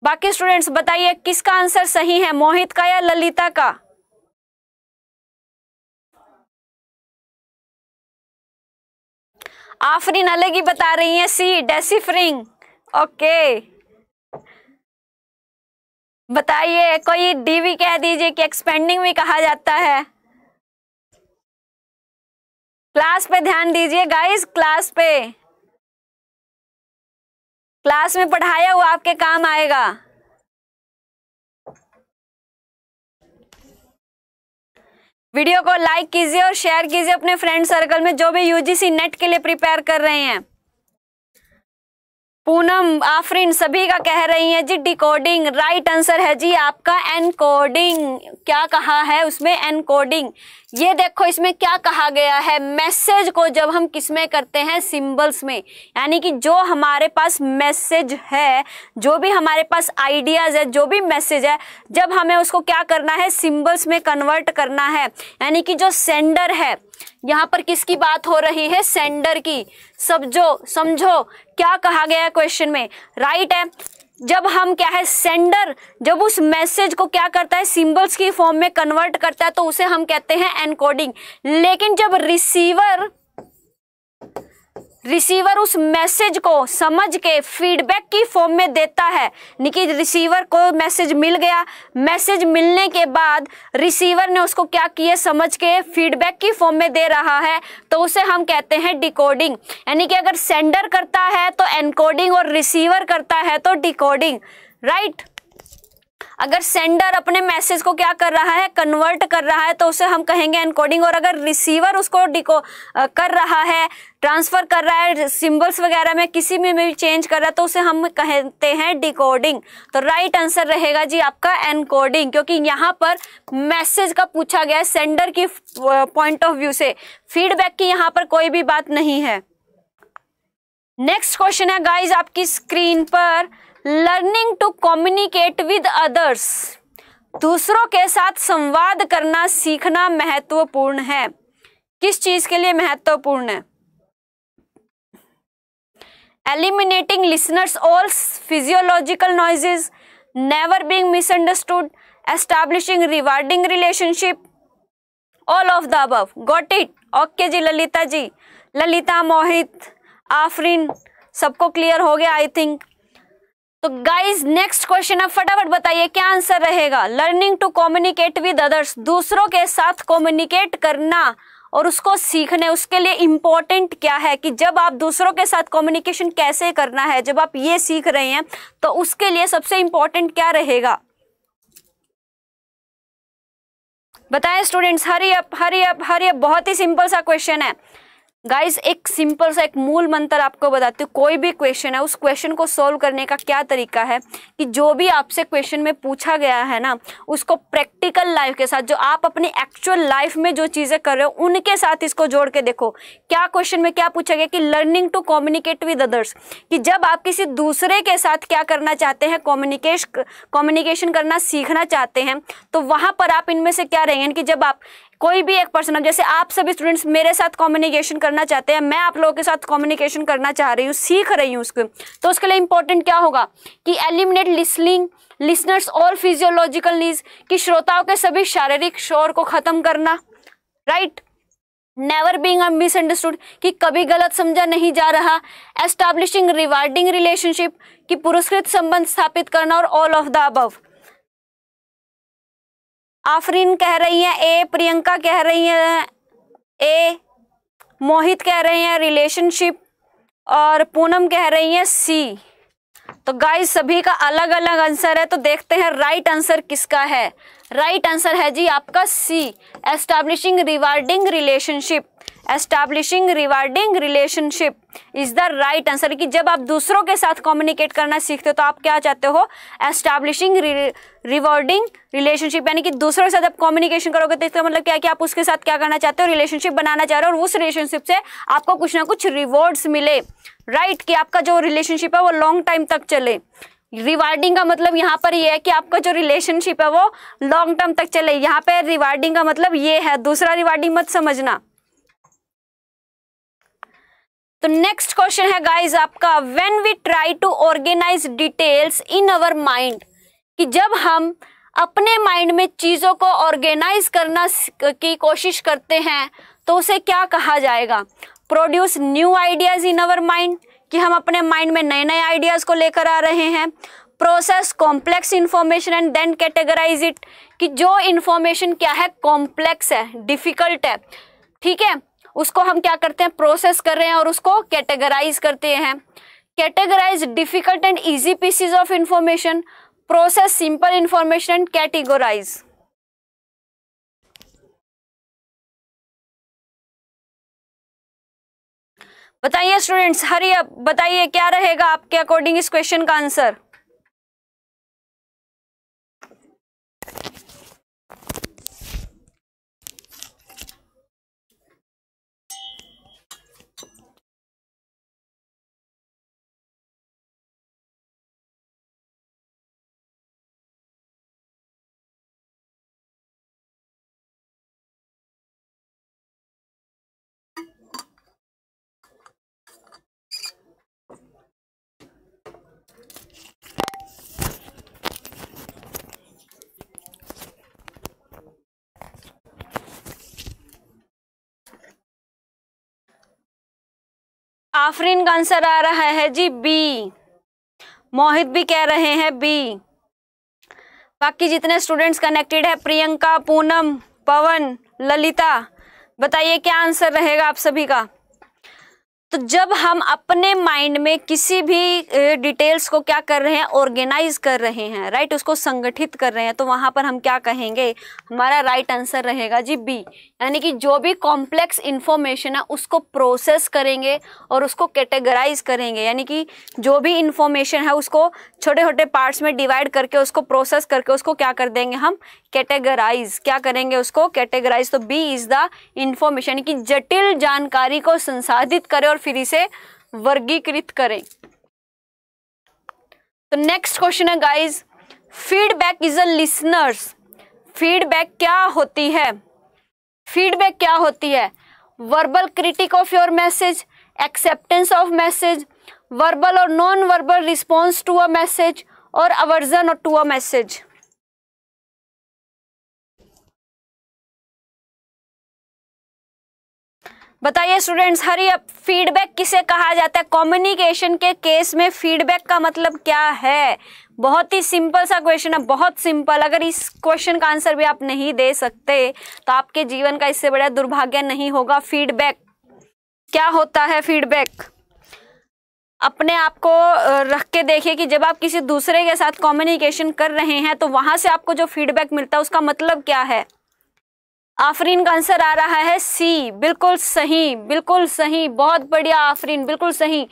S1: बाकी स्टूडेंट्स बताइए किसका आंसर सही है मोहित का या ललिता का
S2: आफरीन अलग
S1: ही बता रही है सी डेसिफरिंग ओके बताइए कोई डी भी कह दीजिए कि एक्सपेंडिंग भी कहा जाता है
S2: क्लास पे ध्यान दीजिए गाइस क्लास पे क्लास में पढ़ाया हुआ आपके काम आएगा
S1: वीडियो को लाइक कीजिए और शेयर कीजिए अपने फ्रेंड सर्कल में जो भी यूजीसी नेट के लिए प्रिपेयर कर रहे हैं पूनम आफरीन सभी का कह रही हैं जी डिकोडिंग राइट आंसर है जी आपका एनकोडिंग क्या कहा है उसमें एनकोडिंग ये देखो इसमें क्या कहा गया है मैसेज को जब हम किस में करते हैं सिंबल्स में यानी कि जो हमारे पास मैसेज है जो भी हमारे पास आइडियाज़ है जो भी मैसेज है जब हमें उसको क्या करना है सिंबल्स में कन्वर्ट करना है यानी कि जो सेंडर है यहाँ पर किसकी बात हो रही है सेंडर की समझो समझो क्या कहा गया है क्वेश्चन में राइट है जब हम क्या है सेंडर जब उस मैसेज को क्या करता है सिंबल्स की फॉर्म में कन्वर्ट करता है तो उसे हम कहते हैं एनकोडिंग लेकिन जब रिसीवर रिसीवर उस मैसेज को समझ के फीडबैक की फॉर्म में देता है यानी कि रिसीवर को मैसेज मिल गया मैसेज मिलने के बाद रिसीवर ने उसको क्या किया समझ के फीडबैक की फॉर्म में दे रहा है तो उसे हम कहते हैं डिकोडिंग यानी कि अगर सेंडर करता है तो एनकोडिंग और रिसीवर करता है तो डिकोडिंग राइट right? अगर सेंडर अपने मैसेज को क्या कर रहा है कन्वर्ट कर रहा है तो उसे हम कहेंगे एनकोडिंग और अगर रिसीवर उसको डिको कर रहा है ट्रांसफर कर रहा है सिंबल्स वगैरह में किसी में भी चेंज कर रहा है तो उसे हम कहते हैं डिकोडिंग तो राइट आंसर रहेगा जी आपका एनकोडिंग क्योंकि यहाँ पर मैसेज का पूछा गया है सेंडर की पॉइंट ऑफ व्यू से फीडबैक की यहाँ पर कोई भी बात नहीं है नेक्स्ट क्वेश्चन है गाइज आपकी स्क्रीन पर learning to communicate with others दूसरों के साथ संवाद करना सीखना महत्वपूर्ण है किस चीज के लिए महत्वपूर्ण है eliminating listeners all physiological noises never being misunderstood establishing rewarding relationship all of the above got it okay जी ललिता जी ललिता मोहित आफरीन सबको क्लियर हो गया आई थिंक तो गाइज नेक्स्ट क्वेश्चन आप फटाफट बताइए क्या आंसर रहेगा learning to communicate with others दूसरों के साथ कम्युनिकेट करना और उसको सीखने उसके लिए इम्पॉर्टेंट क्या है कि जब आप दूसरों के साथ कम्युनिकेशन कैसे करना है जब आप ये सीख रहे हैं तो उसके लिए सबसे इम्पॉर्टेंट क्या रहेगा बताएं students hurry up hurry up hurry up बहुत ही सिंपल सा क्वेश्चन है गाइज एक सिंपल सा एक मूल मंत्र आपको बताती हूँ कोई भी क्वेश्चन है उस क्वेश्चन को सॉल्व करने का क्या तरीका है कि जो भी आपसे क्वेश्चन में पूछा गया है ना उसको प्रैक्टिकल लाइफ के साथ जो आप अपनी एक्चुअल लाइफ में जो चीज़ें कर रहे हो उनके साथ इसको जोड़ के देखो क्या क्वेश्चन में क्या पूछा गया कि learning to communicate with others कि जब आप किसी दूसरे के साथ क्या करना चाहते हैं कॉम्युनिकेश कॉम्युनिकेशन करना सीखना चाहते हैं तो वहाँ पर आप इनमें से क्या रहेंगे कि जब आप कोई भी एक पर्सन जैसे आप सभी स्टूडेंट्स मेरे साथ कम्युनिकेशन करना चाहते हैं मैं आप लोगों के साथ कम्युनिकेशन करना चाह रही हूँ सीख रही हूँ उसको तो उसके लिए इंपॉर्टेंट क्या होगा कि एलिमिनेट लिसनिंग लिसनर्स और फिजियोलॉजिकल नीज कि श्रोताओं के सभी शारीरिक शोर को खत्म करना राइट नेवर बींग मिसअंडरस्टूड कि कभी गलत समझा नहीं जा रहा एस्टाब्लिशिंग रिवार्डिंग रिलेशनशिप कि पुरस्कृत संबंध स्थापित करना और ऑल ऑफ द अबव आफरीन कह रही हैं ए प्रियंका कह रही हैं ए मोहित कह रहे हैं रिलेशनशिप और पूनम कह रही हैं सी तो गाइस सभी का अलग अलग आंसर है तो देखते हैं राइट आंसर किसका है राइट आंसर है जी आपका C establishing rewarding relationship establishing rewarding relationship is the right answer कि जब आप दूसरों के साथ कम्युनिकेट करना सीखते हो तो आप क्या चाहते हो एस्टैब्लिशिंग रिवॉर्डिंग रिलेशनशिप यानी कि दूसरों के साथ आप कम्युनिकेशन करोगे तो इसका मतलब क्या कि आप उसके साथ क्या करना चाहते हो रिलेशनशिप बनाना चाह रहे हो और उस रिलेशनशिप से आपको कुछ ना कुछ रिवॉर्ड्स मिले राइट right, कि आपका जो रिलेशनशिप है वो लॉन्ग टाइम तक चले रिवार्डिंग का मतलब यहाँ पर ये यह है कि आपका जो रिलेशनशिप है वो लॉन्ग टर्म तक चले यहाँ पे रिवार्डिंग का मतलब ये है दूसरा रिवार्डिंग मत समझना तो नेक्स्ट क्वेश्चन है गाइज आपका when we try to organise details in our mind कि जब हम अपने माइंड में चीज़ों को ऑर्गेनाइज करना की कोशिश करते हैं तो उसे क्या कहा जाएगा produce new ideas in our mind कि हम अपने माइंड में नए नए आइडियाज़ को लेकर आ रहे हैं process complex information and then categorise it कि जो इन्फॉर्मेशन क्या है कॉम्प्लेक्स है डिफ़िकल्ट है ठीक है उसको हम क्या करते हैं प्रोसेस कर रहे हैं और उसको कैटेगराइज करते हैं categorise difficult and easy pieces of information process simple information and categorise
S2: बताइए स्टूडेंट्स हरी अब बताइए क्या रहेगा आपके अकॉर्डिंग इस क्वेश्चन का आंसर आफरीन का आंसर
S1: आ रहा है जी बी मोहित भी कह रहे हैं बी बाकी जितने स्टूडेंट्स कनेक्टेड है प्रियंका पूनम पवन ललिता बताइए क्या आंसर रहेगा आप सभी का तो जब हम अपने माइंड में किसी भी डिटेल्स को क्या कर रहे हैं ऑर्गेनाइज कर रहे हैं राइट उसको संगठित कर रहे हैं तो वहाँ पर हम क्या कहेंगे हमारा राइट आंसर रहेगा जी बी यानी कि जो भी कॉम्प्लेक्स इन्फॉर्मेशन है उसको प्रोसेस करेंगे और उसको कैटेगराइज करेंगे यानी कि जो भी इन्फॉर्मेशन है उसको छोटे छोटे पार्ट्स में डिवाइड करके उसको प्रोसेस करके उसको क्या कर देंगे हम कैटेगराइज क्या करेंगे उसको कैटेगराइज तो बी इज़ द इन्फॉर्मेशन यानी कि जटिल जानकारी को संसाधित करें और फिर इसे वर्गीकृत करें तो नेक्स्ट क्वेश्चन है guys feedback is a listener's feedback क्या होती है फीडबैक क्या होती है verbal critique of your message acceptance of message verbal और non verbal response to a message और अवर्जन टू अ मैसेज बताइए स्टूडेंट्स हरी अब फीडबैक किसे कहा जाता है कम्युनिकेशन के केस में फीडबैक का मतलब क्या है बहुत ही सिंपल सा क्वेश्चन है बहुत सिंपल अगर इस क्वेश्चन का आंसर भी आप नहीं दे सकते तो आपके जीवन का इससे बड़ा दुर्भाग्य नहीं होगा फीडबैक क्या होता है फीडबैक अपने आप को रख के देखिए कि जब आप किसी दूसरे के साथ कम्युनिकेशन कर रहे हैं तो वहाँ से आपको जो फीडबैक मिलता है उसका मतलब क्या है आफरीन का आंसर आ रहा है सी बिल्कुल सही बिल्कुल सही बहुत बढ़िया आफरीन बिल्कुल सही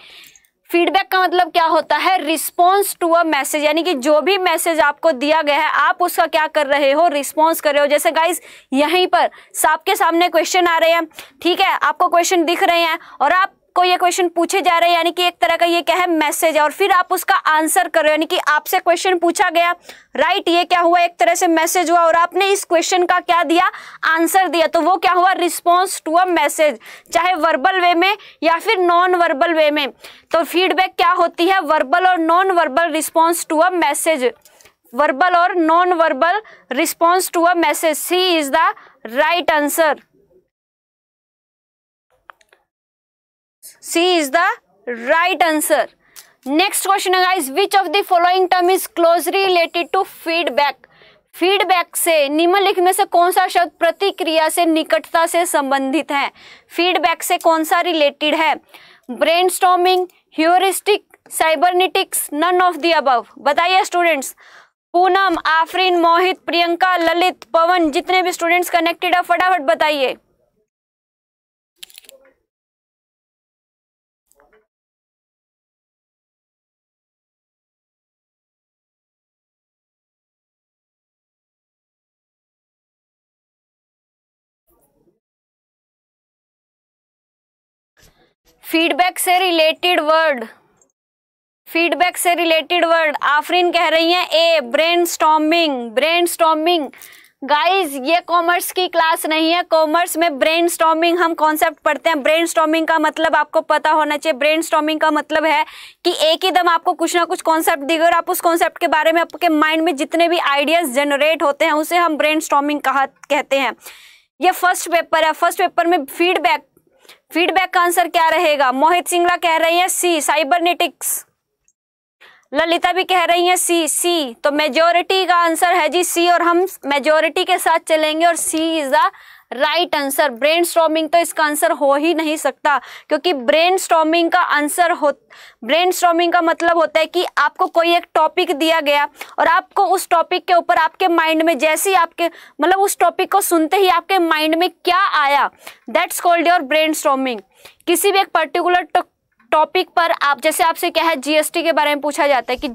S1: फीडबैक का मतलब क्या होता है रिस्पॉन्स टू अ मैसेज यानी कि जो भी मैसेज आपको दिया गया है आप उसका क्या कर रहे हो रिस्पॉन्स कर रहे हो जैसे गाइज यहीं पर आपके सामने क्वेश्चन आ रहे हैं ठीक है आपको क्वेश्चन दिख रहे हैं और आप को ये क्वेश्चन पूछे जा रहे हैं यानी कि एक तरह का ये क्या है मैसेज और फिर आप उसका आंसर कर रहे हो यानी कि आपसे क्वेश्चन पूछा गया राइट ये क्या हुआ एक तरह से मैसेज हुआ और आपने इस क्वेश्चन का क्या दिया आंसर दिया तो वो क्या हुआ रिस्पॉन्स टू अ मैसेज चाहे वर्बल वे में या फिर नॉन वर्बल वे में तो फीडबैक क्या होती है वर्बल और non verbal response to a message verbal और non verbal response to a message C is the right answer
S2: C is the right
S1: answer. Next question guys, which of the following term is closely related to feedback? Feedback से निम्नलिखित में से कौन सा शब्द प्रतिक्रिया से निकटता से संबंधित है फीडबैक से कौन सा रिलेटेड है brainstorming heuristic cybernetics none of the above बताइए स्टूडेंट्स पूनम आफरीन मोहित प्रियंका ललित पवन जितने भी स्टूडेंट्स कनेक्टेड है फटाफट बताइए
S2: फीडबैक से रिलेटेड
S1: वर्ड फीडबैक से रिलेटेड वर्ड आफरीन कह रही हैं A brainstorming brainstorming guys ये कॉमर्स की क्लास नहीं है कॉमर्स में ब्रेन स्टॉमिंग हम कॉन्सेप्ट पढ़ते हैं ब्रेन स्टॉमिंग का मतलब आपको पता होना चाहिए ब्रेन स्टॉमिंग का मतलब है कि एक ही दम आपको कुछ ना कुछ कॉन्सेप्ट दी गई और आप उस कॉन्सेप्ट के बारे में आपके माइंड में जितने भी आइडियाज जनरेट होते हैं उसे हम ब्रेन स्टॉमिंग कहा कहते हैं ये फर्स्ट पेपर है फर्स्ट पेपर में फीडबैक फीडबैक का आंसर क्या रहेगा मोहित सिंगला कह रही है सी साइबरनेटिक्स ललिता भी कह रही है सी सी तो मेजोरिटी का आंसर है जी सी और हम मेजोरिटी के साथ चलेंगे और C is the right answer brain तो इसका आंसर हो ही नहीं सकता क्योंकि ब्रेन का आंसर हो ब्रेन का मतलब होता है कि आपको कोई एक टॉपिक दिया गया और आपको उस टॉपिक के ऊपर आपके माइंड में जैसे ही आपके मतलब उस टॉपिक को सुनते ही आपके माइंड में क्या आया दैट्स कॉल्ड योर ब्रेन किसी भी एक पर्टिकुलर टॉपिक पर आप जैसे आपसे क्या है जीएसटी के बारे में पूछा जाता है कि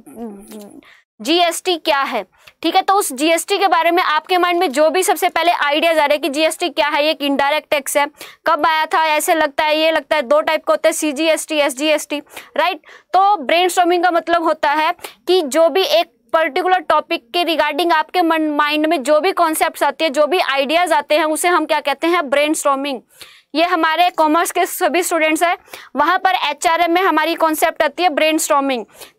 S1: जीएसटी क्या है ठीक है तो उस जीएसटी के बारे में आपके माइंड में जो भी सबसे पहले आइडियाज आ रहे हैं कि जीएसटी क्या है ये एक इनडायरेक्ट टैक्स है कब आया था ऐसे लगता है ये लगता है दो टाइप का होता है C G S T T S S G right तो ब्रेन का मतलब होता है कि जो भी एक पर्टिकुलर टॉपिक के रिगार्डिंग आपके माइंड में जो भी कॉन्सेप्ट आते हैं जो भी आइडियाज आते हैं उसे हम क्या कहते हैं ब्रेन ये हमारे कॉमर्स के सभी स्टूडेंट्स हैं वहाँ पर एच में हमारी कॉन्सेप्ट आती है ब्रेन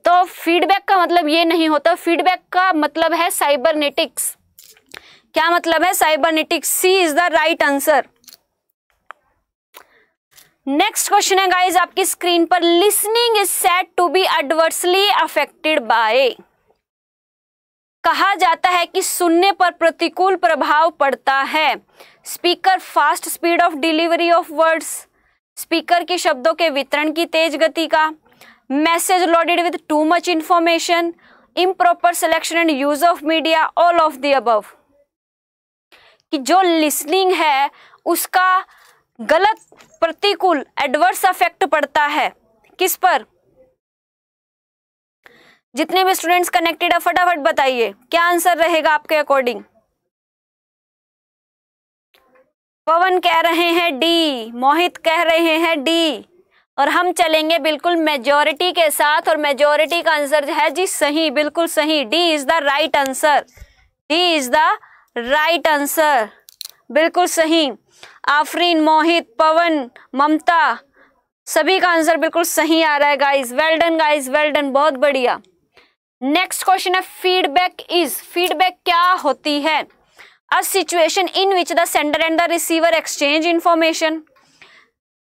S1: तो फीडबैक का मतलब ये नहीं होता फीडबैक का मतलब है साइबरनेटिक्स क्या मतलब है cybernetics C is the right answer next question है गाइज आपकी स्क्रीन पर listening is set to be adversely affected by कहा जाता है कि सुनने पर प्रतिकूल प्रभाव पड़ता है speaker fast speed of delivery of words speaker के शब्दों के वितरण की तेज गति का message loaded with too much information improper selection and use of media all of the above कि जो लिसनिंग है उसका गलत प्रतिकूल एडवर्स अफेक्ट पड़ता है किस पर जितने भी स्टूडेंट्स कनेक्टेड है फटाफट बताइए क्या आंसर रहेगा आपके अकॉर्डिंग पवन कह रहे हैं डी मोहित कह रहे हैं डी और हम चलेंगे बिल्कुल मेजोरिटी के साथ और मेजोरिटी का आंसर है जी सही बिल्कुल सही D is the right answer D is the right answer बिल्कुल सही आफरीन मोहित पवन ममता सभी का आंसर बिल्कुल सही आ रहा है guys well done guys well done बहुत बढ़िया नेक्स्ट क्वेश्चन है फीडबैक इज फीडबैक क्या होती है a situation in which the sender and the receiver exchange information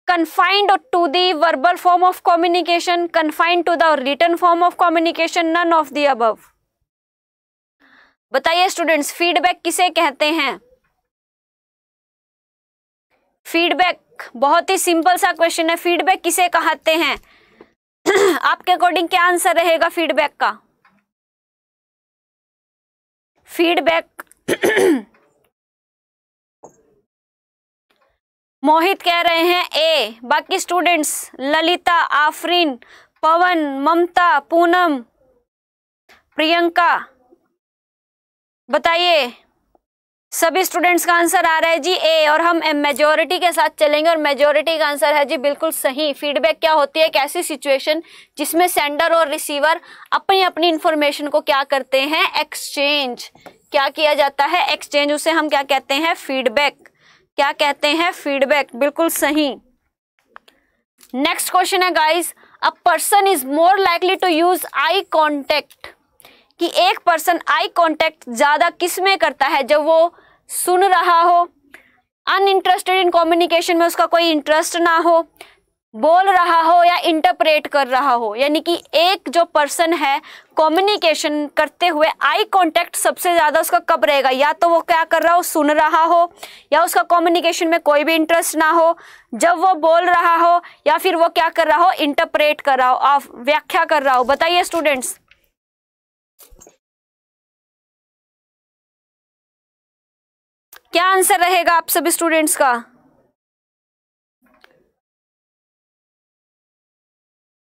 S1: confined to the verbal form of communication confined to the written form of communication none of the above
S2: बताइए students feedback किसे कहते हैं feedback बहुत ही simple सा question है feedback किसे कहते हैं आपके अकॉर्डिंग क्या आंसर रहेगा फीडबैक का फीडबैक
S1: मोहित कह रहे हैं ए बाकी स्टूडेंट्स ललिता आफरीन पवन ममता पूनम प्रियंका बताइए सभी स्टूडेंट्स का आंसर आ रहा है जी ए और हम मेजोरिटी के साथ चलेंगे और मेजोरिटी का आंसर है जी बिल्कुल सही फीडबैक क्या होती है एक ऐसी सिचुएशन जिसमें सेंडर और रिसीवर अपनी अपनी इंफॉर्मेशन को क्या करते हैं एक्सचेंज क्या किया जाता है एक्सचेंज उसे हम क्या कहते हैं फीडबैक क्या कहते हैं फीडबैक बिल्कुल सही नेक्स्ट क्वेश्चन है guys a person is more likely to use eye contact कि एक पर्सन आई कांटेक्ट ज़्यादा किस में करता है जब वो सुन रहा हो अनइंटरेस्टेड इन कम्युनिकेशन में उसका कोई इंटरेस्ट ना हो बोल रहा हो या इंटरप्रेट कर रहा हो यानी कि एक जो पर्सन है कम्युनिकेशन करते हुए आई कांटेक्ट सबसे ज़्यादा उसका कब रहेगा या तो वो क्या कर रहा हो सुन रहा हो या उसका कम्युनिकेशन में कोई भी इंटरेस्ट ना हो जब वो बोल रहा हो या फिर वो क्या कर रहा हो इंटरप्रेट कर रहा हो आप व्याख्या कर रहा हो बताइए स्टूडेंट्स
S2: क्या आंसर रहेगा आप सभी स्टूडेंट्स का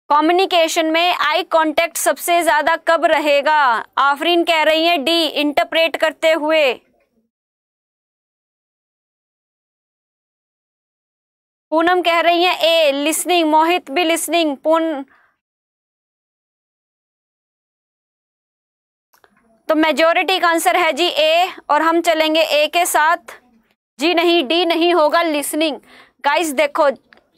S2: कम्युनिकेशन में आई कांटेक्ट सबसे ज्यादा कब रहेगा आफरीन कह रही है डी इंटरप्रेट करते हुए पूनम कह रही है ए लिसनिंग मोहित भी लिसनिंग पून तो मेजोरिटी
S1: का आंसर है जी ए और हम चलेंगे ए के साथ जी नहीं डी नहीं होगा लिसनिंग गाइस देखो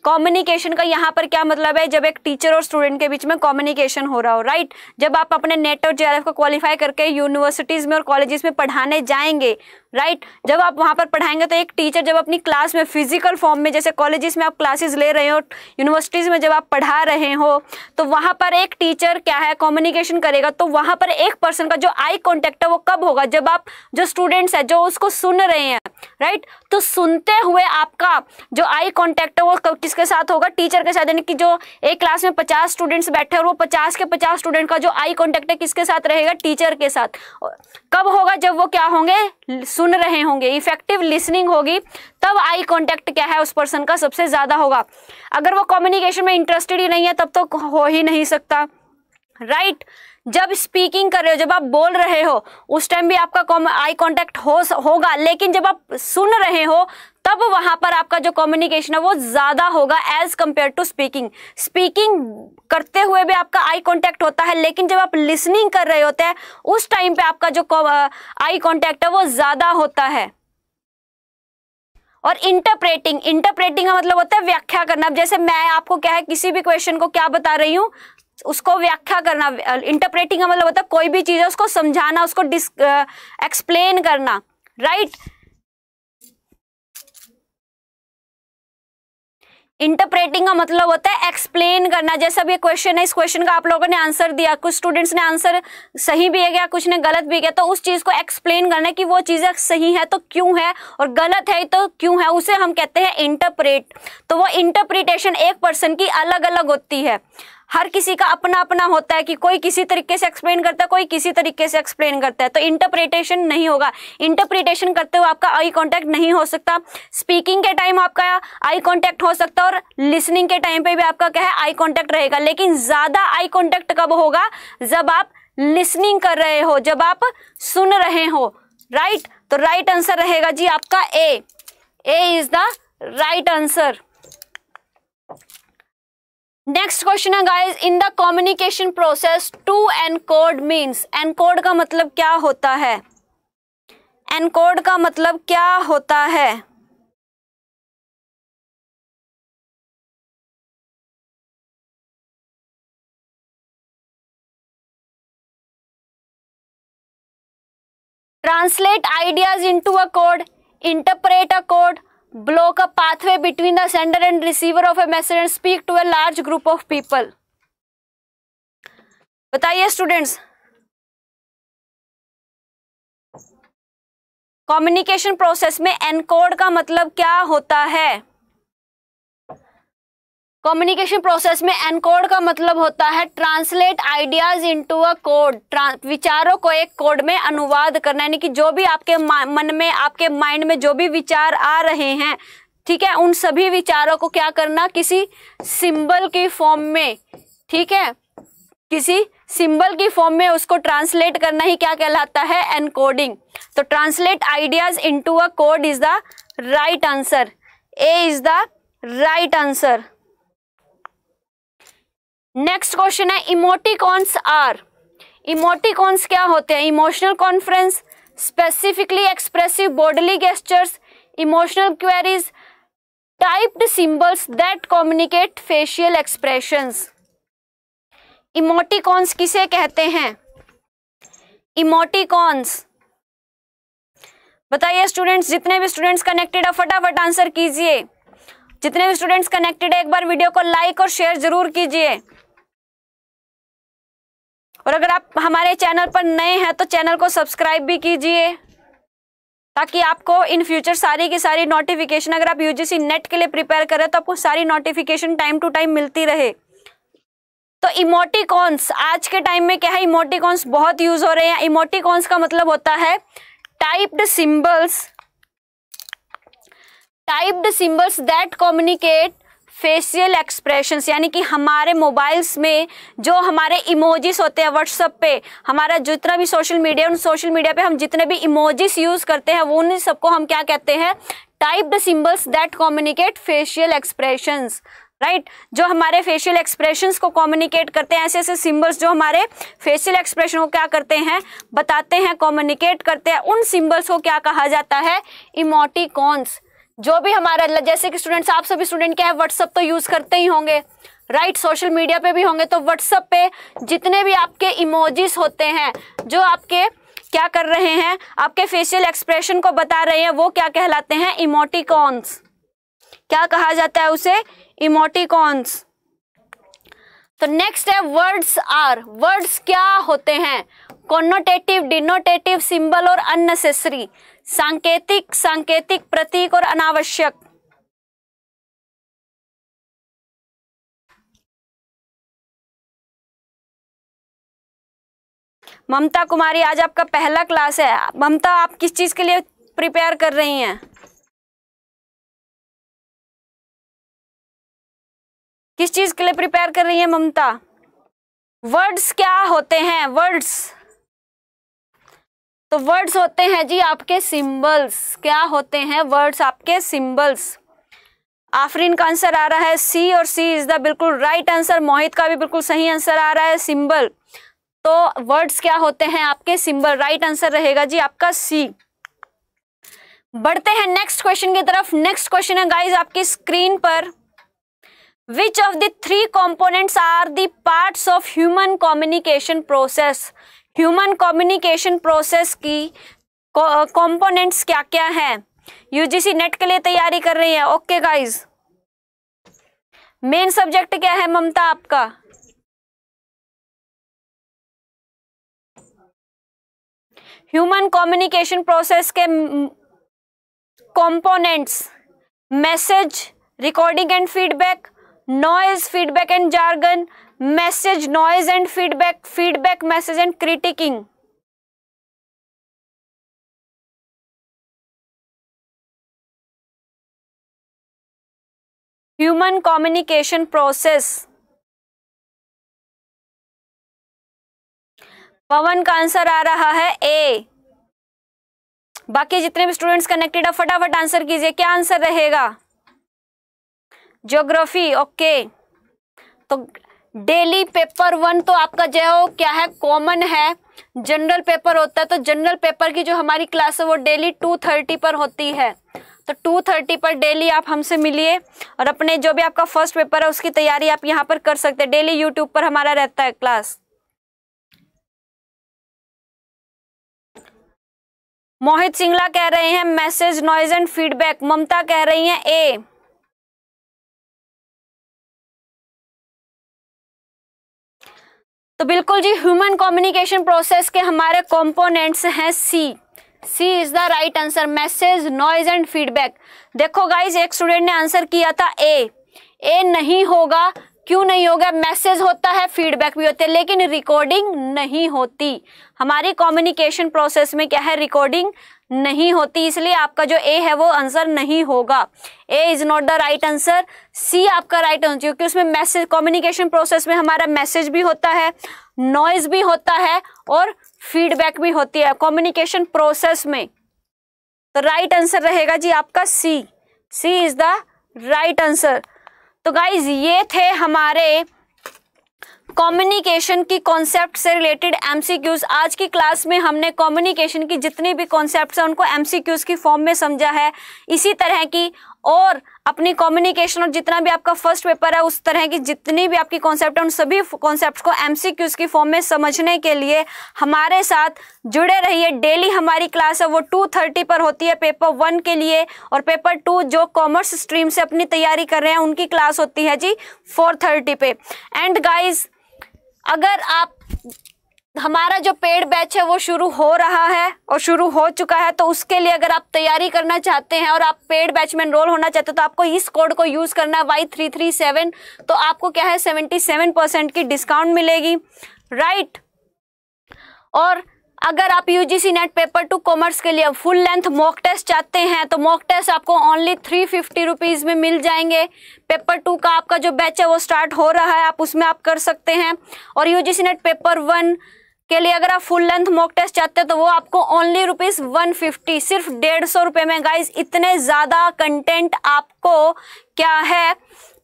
S1: कम्युनिकेशन का यहाँ पर क्या मतलब है जब एक टीचर और स्टूडेंट के बीच में कम्युनिकेशन हो रहा हो राइट जब आप अपने नेट और जे को क्वालिफाई करके यूनिवर्सिटीज़ में और कॉलेजेस में पढ़ाने जाएंगे राइट right? जब आप वहाँ पर पढ़ाएंगे तो एक टीचर जब अपनी क्लास में फिजिकल फॉर्म में जैसे कॉलेजेस में आप क्लासेस ले रहे हो यूनिवर्सिटीज़ में जब आप पढ़ा रहे हो तो वहाँ पर एक टीचर क्या है कम्युनिकेशन करेगा तो वहाँ पर एक पर्सन का जो आई कॉन्टेक्ट है वो कब होगा जब आप जो स्टूडेंट्स है जो उसको सुन रहे हैं राइट right? तो सुनते हुए आपका जो आई कॉन्टेक्ट है वो किसके साथ होगा टीचर के साथ यानी कि जो एक क्लास में पचास स्टूडेंट्स बैठे और वो पचास के पचास स्टूडेंट का जो आई कॉन्टेक्ट है किसके साथ रहेगा टीचर के साथ कब होगा जब वो क्या होंगे सुन सुन रहे होंगे इफेक्टिव लिसनिंग होगी तब आई कॉन्टेक्ट क्या है उस पर्सन का सबसे ज़्यादा होगा अगर वो कम्युनिकेशन में इंटरेस्टेड ही नहीं है तब तो हो ही नहीं सकता राइट right? जब स्पीकिंग कर रहे हो जब आप बोल रहे हो उस टाइम भी आपका आई कांटेक्ट हो होगा लेकिन जब आप सुन रहे हो तब वहां पर आपका जो कम्युनिकेशन है वो ज्यादा होगा as compare to speaking speaking करते हुए भी आपका आई कांटेक्ट होता है लेकिन जब आप लिसनिंग कर रहे होते हैं उस टाइम पे आपका जो आई कॉन्टेक्ट है वो ज्यादा होता है और इंटरप्रेटिंग इंटरप्रेटिंग का मतलब होता है व्याख्या करना अब जैसे मैं आपको क्या है किसी भी क्वेश्चन को क्या बता रही हूं उसको व्याख्या करना इंटरप्रेटिंग का मतलब होता है कोई भी चीज़ है उसको समझाना उसको डिस एक्सप्लेन करना राइट इंटरप्रेटिंग का मतलब होता है एक्सप्लेन करना जैसा भी क्वेश्चन है इस क्वेश्चन का आप लोगों ने आंसर दिया कुछ स्टूडेंट्स ने आंसर सही भी किया कुछ ने गलत भी किया तो उस चीज़ को एक्सप्लेन करना कि वो चीज़ें सही है तो क्यों है और गलत है तो क्यों है उसे हम कहते हैं इंटरप्रेट तो वो इंटरप्रिटेशन एक पर्सन की अलग अलग होती है हर किसी का अपना अपना होता है कि कोई किसी तरीके से एक्सप्लेन करता है कोई किसी तरीके से एक्सप्लेन करता है तो इंटरप्रिटेशन नहीं होगा इंटरप्रिटेशन करते हुए आपका आई कॉन्टैक्ट नहीं हो सकता स्पीकिंग के टाइम आपका आई कॉन्टैक्ट हो सकता है और लिसनिंग के टाइम पे भी आपका क्या है आई कॉन्टैक्ट रहेगा लेकिन ज़्यादा आई कॉन्टैक्ट कब होगा जब आप लिसनिंग कर रहे हो जब आप सुन रहे हो राइट right? तो राइट right आंसर रहेगा जी आपका A A is the right answer next question है guys in the communication process to encode means encode का मतलब क्या होता है एनकोड का मतलब क्या होता है translate ideas into a code interpret a code block a pathway between the sender and receiver of a message and speak to a large group of people
S2: बताइए स्टूडेंट्स कम्युनिकेशन प्रोसेस में encode का मतलब क्या होता
S1: है communication process में encode का मतलब होता है translate ideas into a code विचारों को एक कोड में अनुवाद करना यानी कि जो भी आपके मन में आपके माइंड में जो भी विचार आ रहे हैं ठीक है उन सभी विचारों को क्या करना किसी सिंबल की फॉर्म में ठीक है किसी सिंबल की फॉर्म में उसको ट्रांसलेट करना ही क्या कहलाता है एनकोडिंग तो translate ideas into a code is the right answer A is the right answer next question है इमोटिकॉन्स आर इमोटिकॉन्स क्या होते हैं emotional conference specifically expressive bodily gestures emotional queries typed symbols that communicate facial expressions emoticons किसे कहते हैं emoticons बताइए students जितने भी स्टूडेंट्स कनेक्टेड है फटाफट आंसर कीजिए जितने भी स्टूडेंट्स कनेक्टेड है एक बार वीडियो को लाइक और शेयर जरूर कीजिए और अगर आप हमारे चैनल पर नए हैं तो चैनल को सब्सक्राइब भी कीजिए ताकि आपको इन फ्यूचर सारी की सारी नोटिफिकेशन अगर आप यूजीसी नेट के लिए प्रिपेयर करें तो आपको सारी नोटिफिकेशन टाइम टू टाइम मिलती रहे तो इमोटिकॉन्स आज के टाइम में क्या है इमोटिकॉन्स बहुत यूज हो रहे हैं इमोटिकॉन्स का मतलब होता है typed symbols typed symbols that communicate facial expressions यानी कि हमारे मोबाइल्स में जो हमारे इमोजिस होते हैं व्हाट्सअप पे हमारा जितना भी सोशल मीडिया उन सोशल मीडिया पे हम जितने भी इमोजिस यूज़ करते हैं वो उन सबको हम क्या कहते हैं type the symbols that communicate facial expressions right right? जो हमारे फेशियल एक्सप्रेशंस को कम्युनिकेट करते हैं ऐसे ऐसे सिंबल्स जो हमारे फेशियल एक्सप्रेशन को क्या करते हैं बताते हैं कम्युनिकेट करते हैं उन सिंबल्स को क्या कहा जाता है इमोटिकॉन्स जो भी हमारा जैसे कि स्टूडेंट्स आप सभी स्टूडेंट क्या है व्हाट्सअप तो यूज करते ही होंगे राइट सोशल मीडिया पे भी होंगे तो व्हाट्सअप पे जितने भी आपके इमोजीज होते हैं जो आपके क्या कर रहे हैं आपके फेशियल एक्सप्रेशन को बता रहे हैं वो क्या कहलाते हैं इमोटिकॉन्स क्या कहा जाता है उसे इमोटिकॉन्स तो नेक्स्ट है वर्ड्स आर वर्ड्स क्या होते हैं कॉन्नोटेटिव डिनोटेटिव सिंबल और अननेसेसरी सांकेतिक सांकेतिक प्रतीक और अनावश्यक
S2: ममता कुमारी आज आपका पहला क्लास है ममता आप किस चीज के लिए प्रिपेयर कर रही हैं किस चीज के लिए प्रिपेयर कर रही हैं ममता
S1: वर्ड्स क्या होते हैं वर्ड्स तो वर्ड्स होते हैं जी आपके सिंबल्स क्या होते हैं वर्ड्स आपके सिंबल्स आफरीन का आंसर आ रहा है सी और सी इज द बिल्कुल राइट आंसर मोहित का भी बिल्कुल सही आंसर आ रहा है सिंबल तो वर्ड्स क्या होते हैं आपके सिंबल राइट आंसर रहेगा जी आपका सी बढ़ते हैं नेक्स्ट क्वेश्चन की तरफ नेक्स्ट क्वेश्चन है गाइज आपकी स्क्रीन पर which of the three components are part of human communication process human communication process की कंपोनेंट्स क्या क्या हैं यूजीसी नेट के लिए तैयारी कर रही है ओके गाइस मेन सब्जेक्ट क्या है ममता आपका ह्यूमन कम्युनिकेशन प्रोसेस के components message recording and feedback noise feedback and jargon message noise and feedback feedback message and critiquing
S2: human communication process Pawan का आंसर आ रहा है ए बाकी जितने भी स्टूडेंट्स कनेक्टेड है फटाफट आंसर कीजिए क्या आंसर रहेगा
S1: ज्योग्राफी ओके तो डेली पेपर वन तो आपका जो है क्या है कॉमन है जनरल पेपर होता है तो जनरल पेपर की जो हमारी क्लास है वो डेली टू थर्टी पर होती है तो टू थर्टी पर डेली आप हमसे मिलिए और अपने जो भी आपका फर्स्ट पेपर है उसकी तैयारी आप यहाँ पर कर सकते हैं डेली यूट्यूब पर
S2: हमारा रहता है क्लास मोहित सिंगला कह रहे हैं message noise and feedback Mamta कह रही हैं ए
S1: तो बिल्कुल जी ह्यूमन कम्युनिकेशन प्रोसेस के हमारे कॉम्पोनेंट्स हैं C C is the right answer message noise and feedback देखो गाइज एक स्टूडेंट ने आंसर किया था ए ए नहीं होगा क्यों नहीं होगा मैसेज होता है फीडबैक भी होते हैं लेकिन रिकॉर्डिंग नहीं होती हमारी कम्युनिकेशन प्रोसेस में क्या है रिकॉर्डिंग नहीं होती इसलिए आपका जो ए है वो आंसर नहीं होगा A is not the right answer C आपका राइट आंसर क्योंकि उसमें मैसेज कम्युनिकेशन प्रोसेस में हमारा मैसेज भी होता है नॉइज भी होता है और फीडबैक भी होती है कम्युनिकेशन प्रोसेस में तो राइट आंसर रहेगा जी आपका C C is the right answer तो गाइज ये थे हमारे कम्युनिकेशन की कॉन्सेप्ट से रिलेटेड एमसीक्यूज आज की क्लास में हमने कम्युनिकेशन की जितनी भी कॉन्सेप्ट हैं उनको एमसीक्यूज की फॉर्म में समझा है इसी तरह की और अपनी कम्युनिकेशन और जितना भी आपका फर्स्ट पेपर है उस तरह की जितनी भी आपकी कॉन्सेप्ट है उन सभी कॉन्सेप्ट को एम की फॉर्म में समझने के लिए हमारे साथ जुड़े रहिए डेली हमारी क्लास है वो टू थर्टी पर होती है पेपर वन के लिए और पेपर टू जो कॉमर्स स्ट्रीम से अपनी तैयारी कर रहे हैं उनकी क्लास होती है जी फोर थर्टी पे एंड गाइज अगर आप हमारा जो पेड बैच है वो शुरू हो रहा है और शुरू हो चुका है तो उसके लिए अगर आप तैयारी करना चाहते हैं और आप पेड बैच में एनरोल होना चाहते हो तो आपको इस कोड को यूज़ करना है वाई थ्री थ्री सेवन तो आपको क्या है सेवेंटी सेवन परसेंट की डिस्काउंट मिलेगी राइट और अगर आप UGC NET paper two commerce के लिए फुल लेंथ मॉक टेस्ट चाहते हैं तो मॉक टेस्ट आपको ओनली थ्री फिफ्टी रुपीज़ में मिल जाएंगे पेपर टू का आपका जो बैच है वो स्टार्ट हो रहा है आप उसमें आप कर सकते हैं और यूजीसी नेट पेपर वन के लिए अगर आप फुल लेंथ मॉक टेस्ट चाहते हैं तो वो आपको ओनली रुपीज वन फिफ्टी सिर्फ डेढ़ सौ रुपये में गाइज इतने ज़्यादा कंटेंट आप आपको क्या है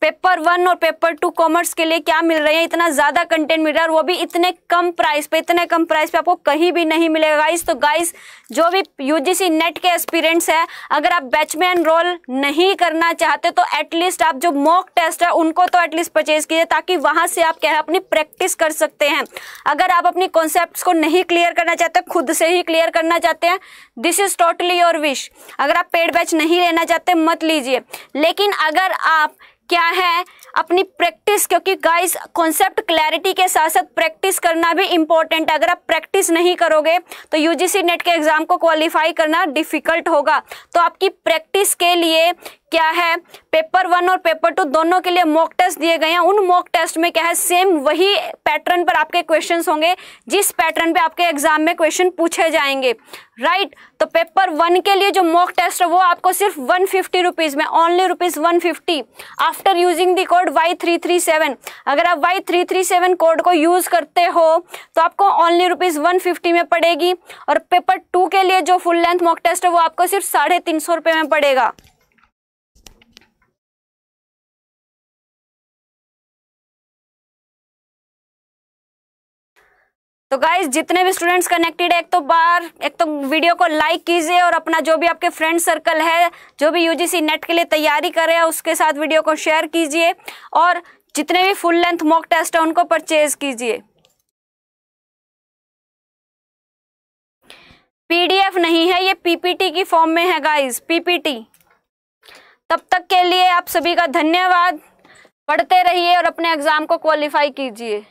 S1: पेपर वन और पेपर टू कॉमर्स के लिए क्या मिल रही है इतना ज़्यादा कंटेंट मिल रहा है और वो भी इतने कम प्राइस पे इतने कम प्राइस पे आपको कहीं भी नहीं मिलेगा गाइस तो गाइस जो भी यूजीसी नेट के एक्सपीरियंस है अगर आप बैच में एनरोल नहीं करना चाहते तो एटलीस्ट आप जो मॉक टेस्ट है उनको तो एटलीस्ट परचेज कीजिए ताकि वहाँ से आप क्या है अपनी प्रैक्टिस कर सकते हैं अगर आप अपनी कॉन्सेप्ट को नहीं क्लियर करना चाहते खुद से ही क्लियर करना चाहते हैं this is totally your wish अगर आप पेड बैच नहीं लेना चाहते मत लीजिए लेकिन अगर आप क्या है अपनी प्रैक्टिस क्योंकि गाइस कॉन्सेप्ट क्लैरिटी के साथ साथ प्रैक्टिस करना भी इम्पोर्टेंट है अगर आप प्रैक्टिस नहीं करोगे तो यूजीसी नेट के एग्ज़ाम को क्वालिफाई करना डिफ़िकल्ट होगा तो आपकी प्रैक्टिस के लिए क्या है पेपर वन और पेपर टू दोनों के लिए मॉक टेस्ट दिए गए हैं उन मॉक टेस्ट में क्या है सेम वही पैटर्न पर आपके क्वेश्चन होंगे जिस पैटर्न पे आपके एग्जाम में क्वेश्चन पूछे जाएंगे राइट right? तो पेपर वन के लिए जो मॉक टेस्ट है वो आपको सिर्फ वन फिफ्टी रुपीज़ में only rupees one fifty after using the code Y three three seven अगर आप Y three three seven code को यूज़ करते हो तो आपको ओनली रुपीज़ वन फिफ्टी में पड़ेगी और पेपर टू के लिए जो फुल लेंथ मॉक टेस्ट है वो आपको सिर्फ साढ़े तीन सौ रुपये में पड़ेगा तो गाइज जितने भी स्टूडेंट्स कनेक्टेड है एक तो बार एक तो वीडियो को लाइक कीजिए और अपना जो भी आपके फ्रेंड सर्कल है जो भी यूजीसी नेट के लिए तैयारी कर रहे हैं उसके साथ वीडियो को शेयर कीजिए और जितने भी फुल लेंथ मॉक टेस्ट है उनको परचेज
S2: कीजिए पीडीएफ
S1: नहीं है ये पीपीटी की फॉर्म में है गाइज पीपीटी तब तक के लिए आप सभी का धन्यवाद पढ़ते रहिए और अपने एग्जाम को क्वालिफाई कीजिए